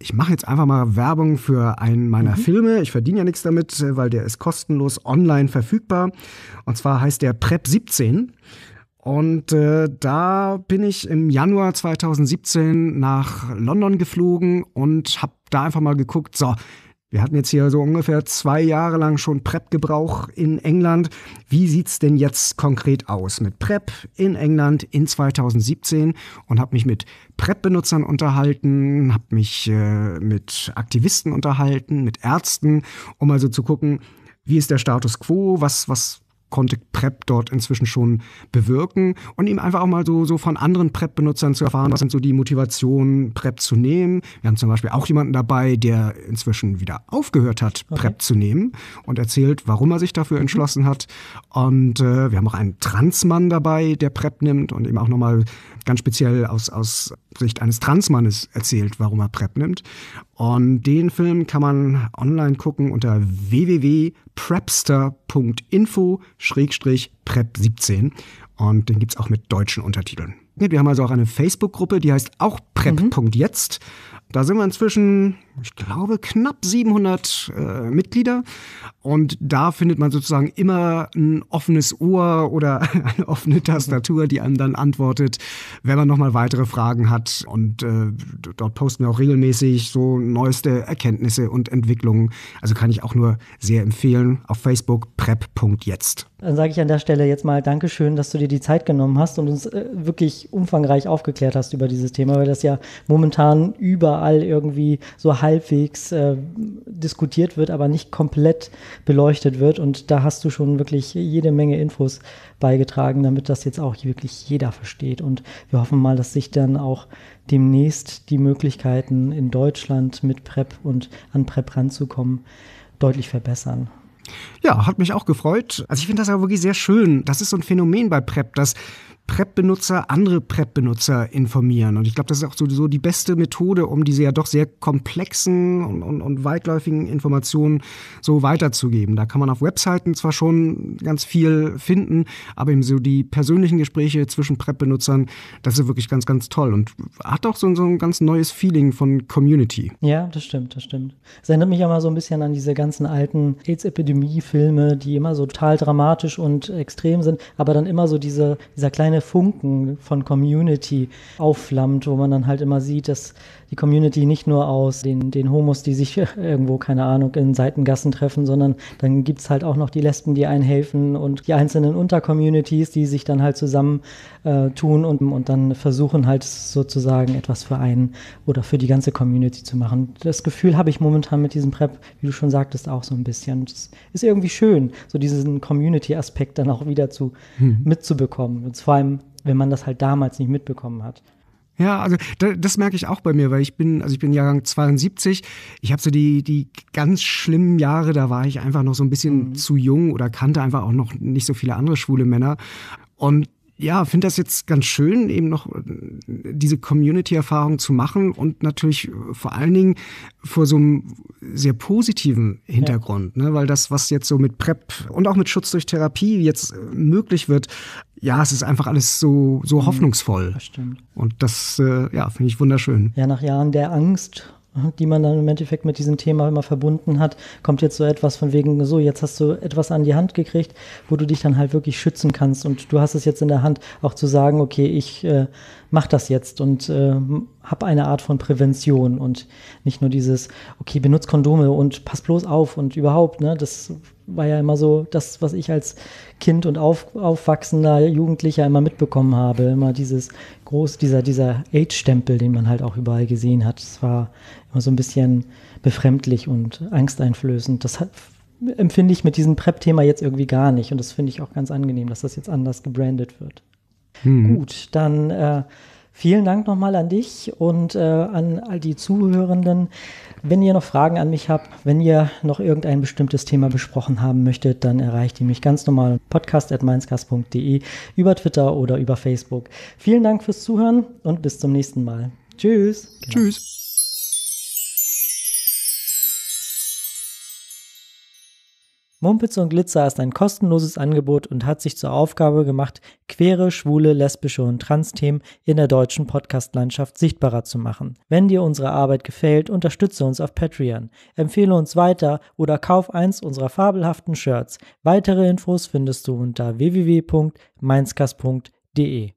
Ich mache jetzt einfach mal Werbung für einen meiner mhm. Filme. Ich verdiene ja nichts damit, weil der ist kostenlos online verfügbar. Und zwar heißt der PrEP 17. Und äh, da bin ich im Januar 2017 nach London geflogen und habe da einfach mal geguckt, so, wir hatten jetzt hier so ungefähr zwei Jahre lang schon PrEP-Gebrauch in England. Wie sieht's denn jetzt konkret aus mit PrEP in England in 2017? Und habe mich mit PrEP-Benutzern unterhalten, habe mich äh, mit Aktivisten unterhalten, mit Ärzten, um also zu gucken, wie ist der Status quo, was, was konnte PrEP dort inzwischen schon bewirken und ihm einfach auch mal so, so von anderen PrEP-Benutzern zu erfahren, was sind so die Motivationen, PrEP zu nehmen. Wir haben zum Beispiel auch jemanden dabei, der inzwischen wieder aufgehört hat, okay. PrEP zu nehmen und erzählt, warum er sich dafür mhm. entschlossen hat. Und äh, wir haben auch einen Transmann dabei, der PrEP nimmt und eben auch nochmal ganz speziell aus, aus Sicht eines Transmannes erzählt, warum er PrEP nimmt. Und den Film kann man online gucken unter www.prepster.info-prep17. Und den gibt es auch mit deutschen Untertiteln. Wir haben also auch eine Facebook-Gruppe, die heißt auch prep.jetzt. Mhm. Da sind wir inzwischen, ich glaube, knapp 700 äh, Mitglieder. Und da findet man sozusagen immer ein offenes Ohr oder eine offene Tastatur, die einem dann antwortet, wenn man nochmal weitere Fragen hat. Und äh, dort posten wir auch regelmäßig so neueste Erkenntnisse und Entwicklungen. Also kann ich auch nur sehr empfehlen auf Facebook prep.jetzt. Dann sage ich an der Stelle jetzt mal Dankeschön, dass du dir die Zeit genommen hast und uns äh, wirklich umfangreich aufgeklärt hast über dieses Thema, weil das ja momentan überall irgendwie so halbwegs äh, diskutiert wird, aber nicht komplett beleuchtet wird. Und da hast du schon wirklich jede Menge Infos beigetragen, damit das jetzt auch wirklich jeder versteht. Und wir hoffen mal, dass sich dann auch demnächst die Möglichkeiten in Deutschland mit PrEP und an PrEP ranzukommen deutlich verbessern. Ja, hat mich auch gefreut. Also ich finde das aber wirklich sehr schön. Das ist so ein Phänomen bei PrEP, dass PrEP-Benutzer andere PrEP-Benutzer informieren. Und ich glaube, das ist auch so die beste Methode, um diese ja doch sehr komplexen und, und, und weitläufigen Informationen so weiterzugeben. Da kann man auf Webseiten zwar schon ganz viel finden, aber eben so die persönlichen Gespräche zwischen PrEP-Benutzern, das ist wirklich ganz, ganz toll und hat auch so, so ein ganz neues Feeling von Community. Ja, das stimmt, das stimmt. Es erinnert mich ja mal so ein bisschen an diese ganzen alten AIDS-Epidemie-Filme, die immer so total dramatisch und extrem sind, aber dann immer so diese, dieser kleine Funken von Community aufflammt, wo man dann halt immer sieht, dass die Community nicht nur aus den, den Homos, die sich irgendwo, keine Ahnung, in Seitengassen treffen, sondern dann gibt es halt auch noch die Lesben, die einen helfen und die einzelnen Untercommunities, die sich dann halt zusammen äh, tun und, und dann versuchen halt sozusagen etwas für einen oder für die ganze Community zu machen. Das Gefühl habe ich momentan mit diesem Prep, wie du schon sagtest, auch so ein bisschen. Es ist irgendwie schön, so diesen Community-Aspekt dann auch wieder zu, mhm. mitzubekommen. Und vor allem, wenn man das halt damals nicht mitbekommen hat. Ja, also das, das merke ich auch bei mir, weil ich bin, also ich bin Jahrgang 72. Ich habe so die, die ganz schlimmen Jahre, da war ich einfach noch so ein bisschen mhm. zu jung oder kannte einfach auch noch nicht so viele andere schwule Männer. Und ja, finde das jetzt ganz schön, eben noch äh, diese Community-Erfahrung zu machen und natürlich äh, vor allen Dingen vor so einem sehr positiven Hintergrund, ja. ne? weil das, was jetzt so mit PrEP und auch mit Schutz durch Therapie jetzt äh, möglich wird, ja, es ist einfach alles so, so mhm. hoffnungsvoll. Das stimmt. Und das, äh, ja, finde ich wunderschön. Ja, nach Jahren der Angst die man dann im Endeffekt mit diesem Thema immer verbunden hat, kommt jetzt so etwas von wegen, so, jetzt hast du etwas an die Hand gekriegt, wo du dich dann halt wirklich schützen kannst und du hast es jetzt in der Hand, auch zu sagen, okay, ich äh, mach das jetzt und äh, habe eine Art von Prävention und nicht nur dieses, okay, benutzt Kondome und pass bloß auf und überhaupt, ne, das war ja immer so das, was ich als Kind und auf, aufwachsender Jugendlicher immer mitbekommen habe. Immer dieses groß, dieser, dieser Age-Stempel, den man halt auch überall gesehen hat. Es war immer so ein bisschen befremdlich und angsteinflößend. Das hat, empfinde ich mit diesem Prep-Thema jetzt irgendwie gar nicht. Und das finde ich auch ganz angenehm, dass das jetzt anders gebrandet wird. Hm. Gut, dann äh, Vielen Dank nochmal an dich und äh, an all die Zuhörenden. Wenn ihr noch Fragen an mich habt, wenn ihr noch irgendein bestimmtes Thema besprochen haben möchtet, dann erreicht ihr mich ganz normal podcast.mainzcast.de über Twitter oder über Facebook. Vielen Dank fürs Zuhören und bis zum nächsten Mal. Tschüss. Genau. Tschüss. Mumpitz und Glitzer ist ein kostenloses Angebot und hat sich zur Aufgabe gemacht, queere, schwule, lesbische und trans Themen in der deutschen Podcast-Landschaft sichtbarer zu machen. Wenn dir unsere Arbeit gefällt, unterstütze uns auf Patreon, empfehle uns weiter oder kauf eins unserer fabelhaften Shirts. Weitere Infos findest du unter www.mainzcast.de.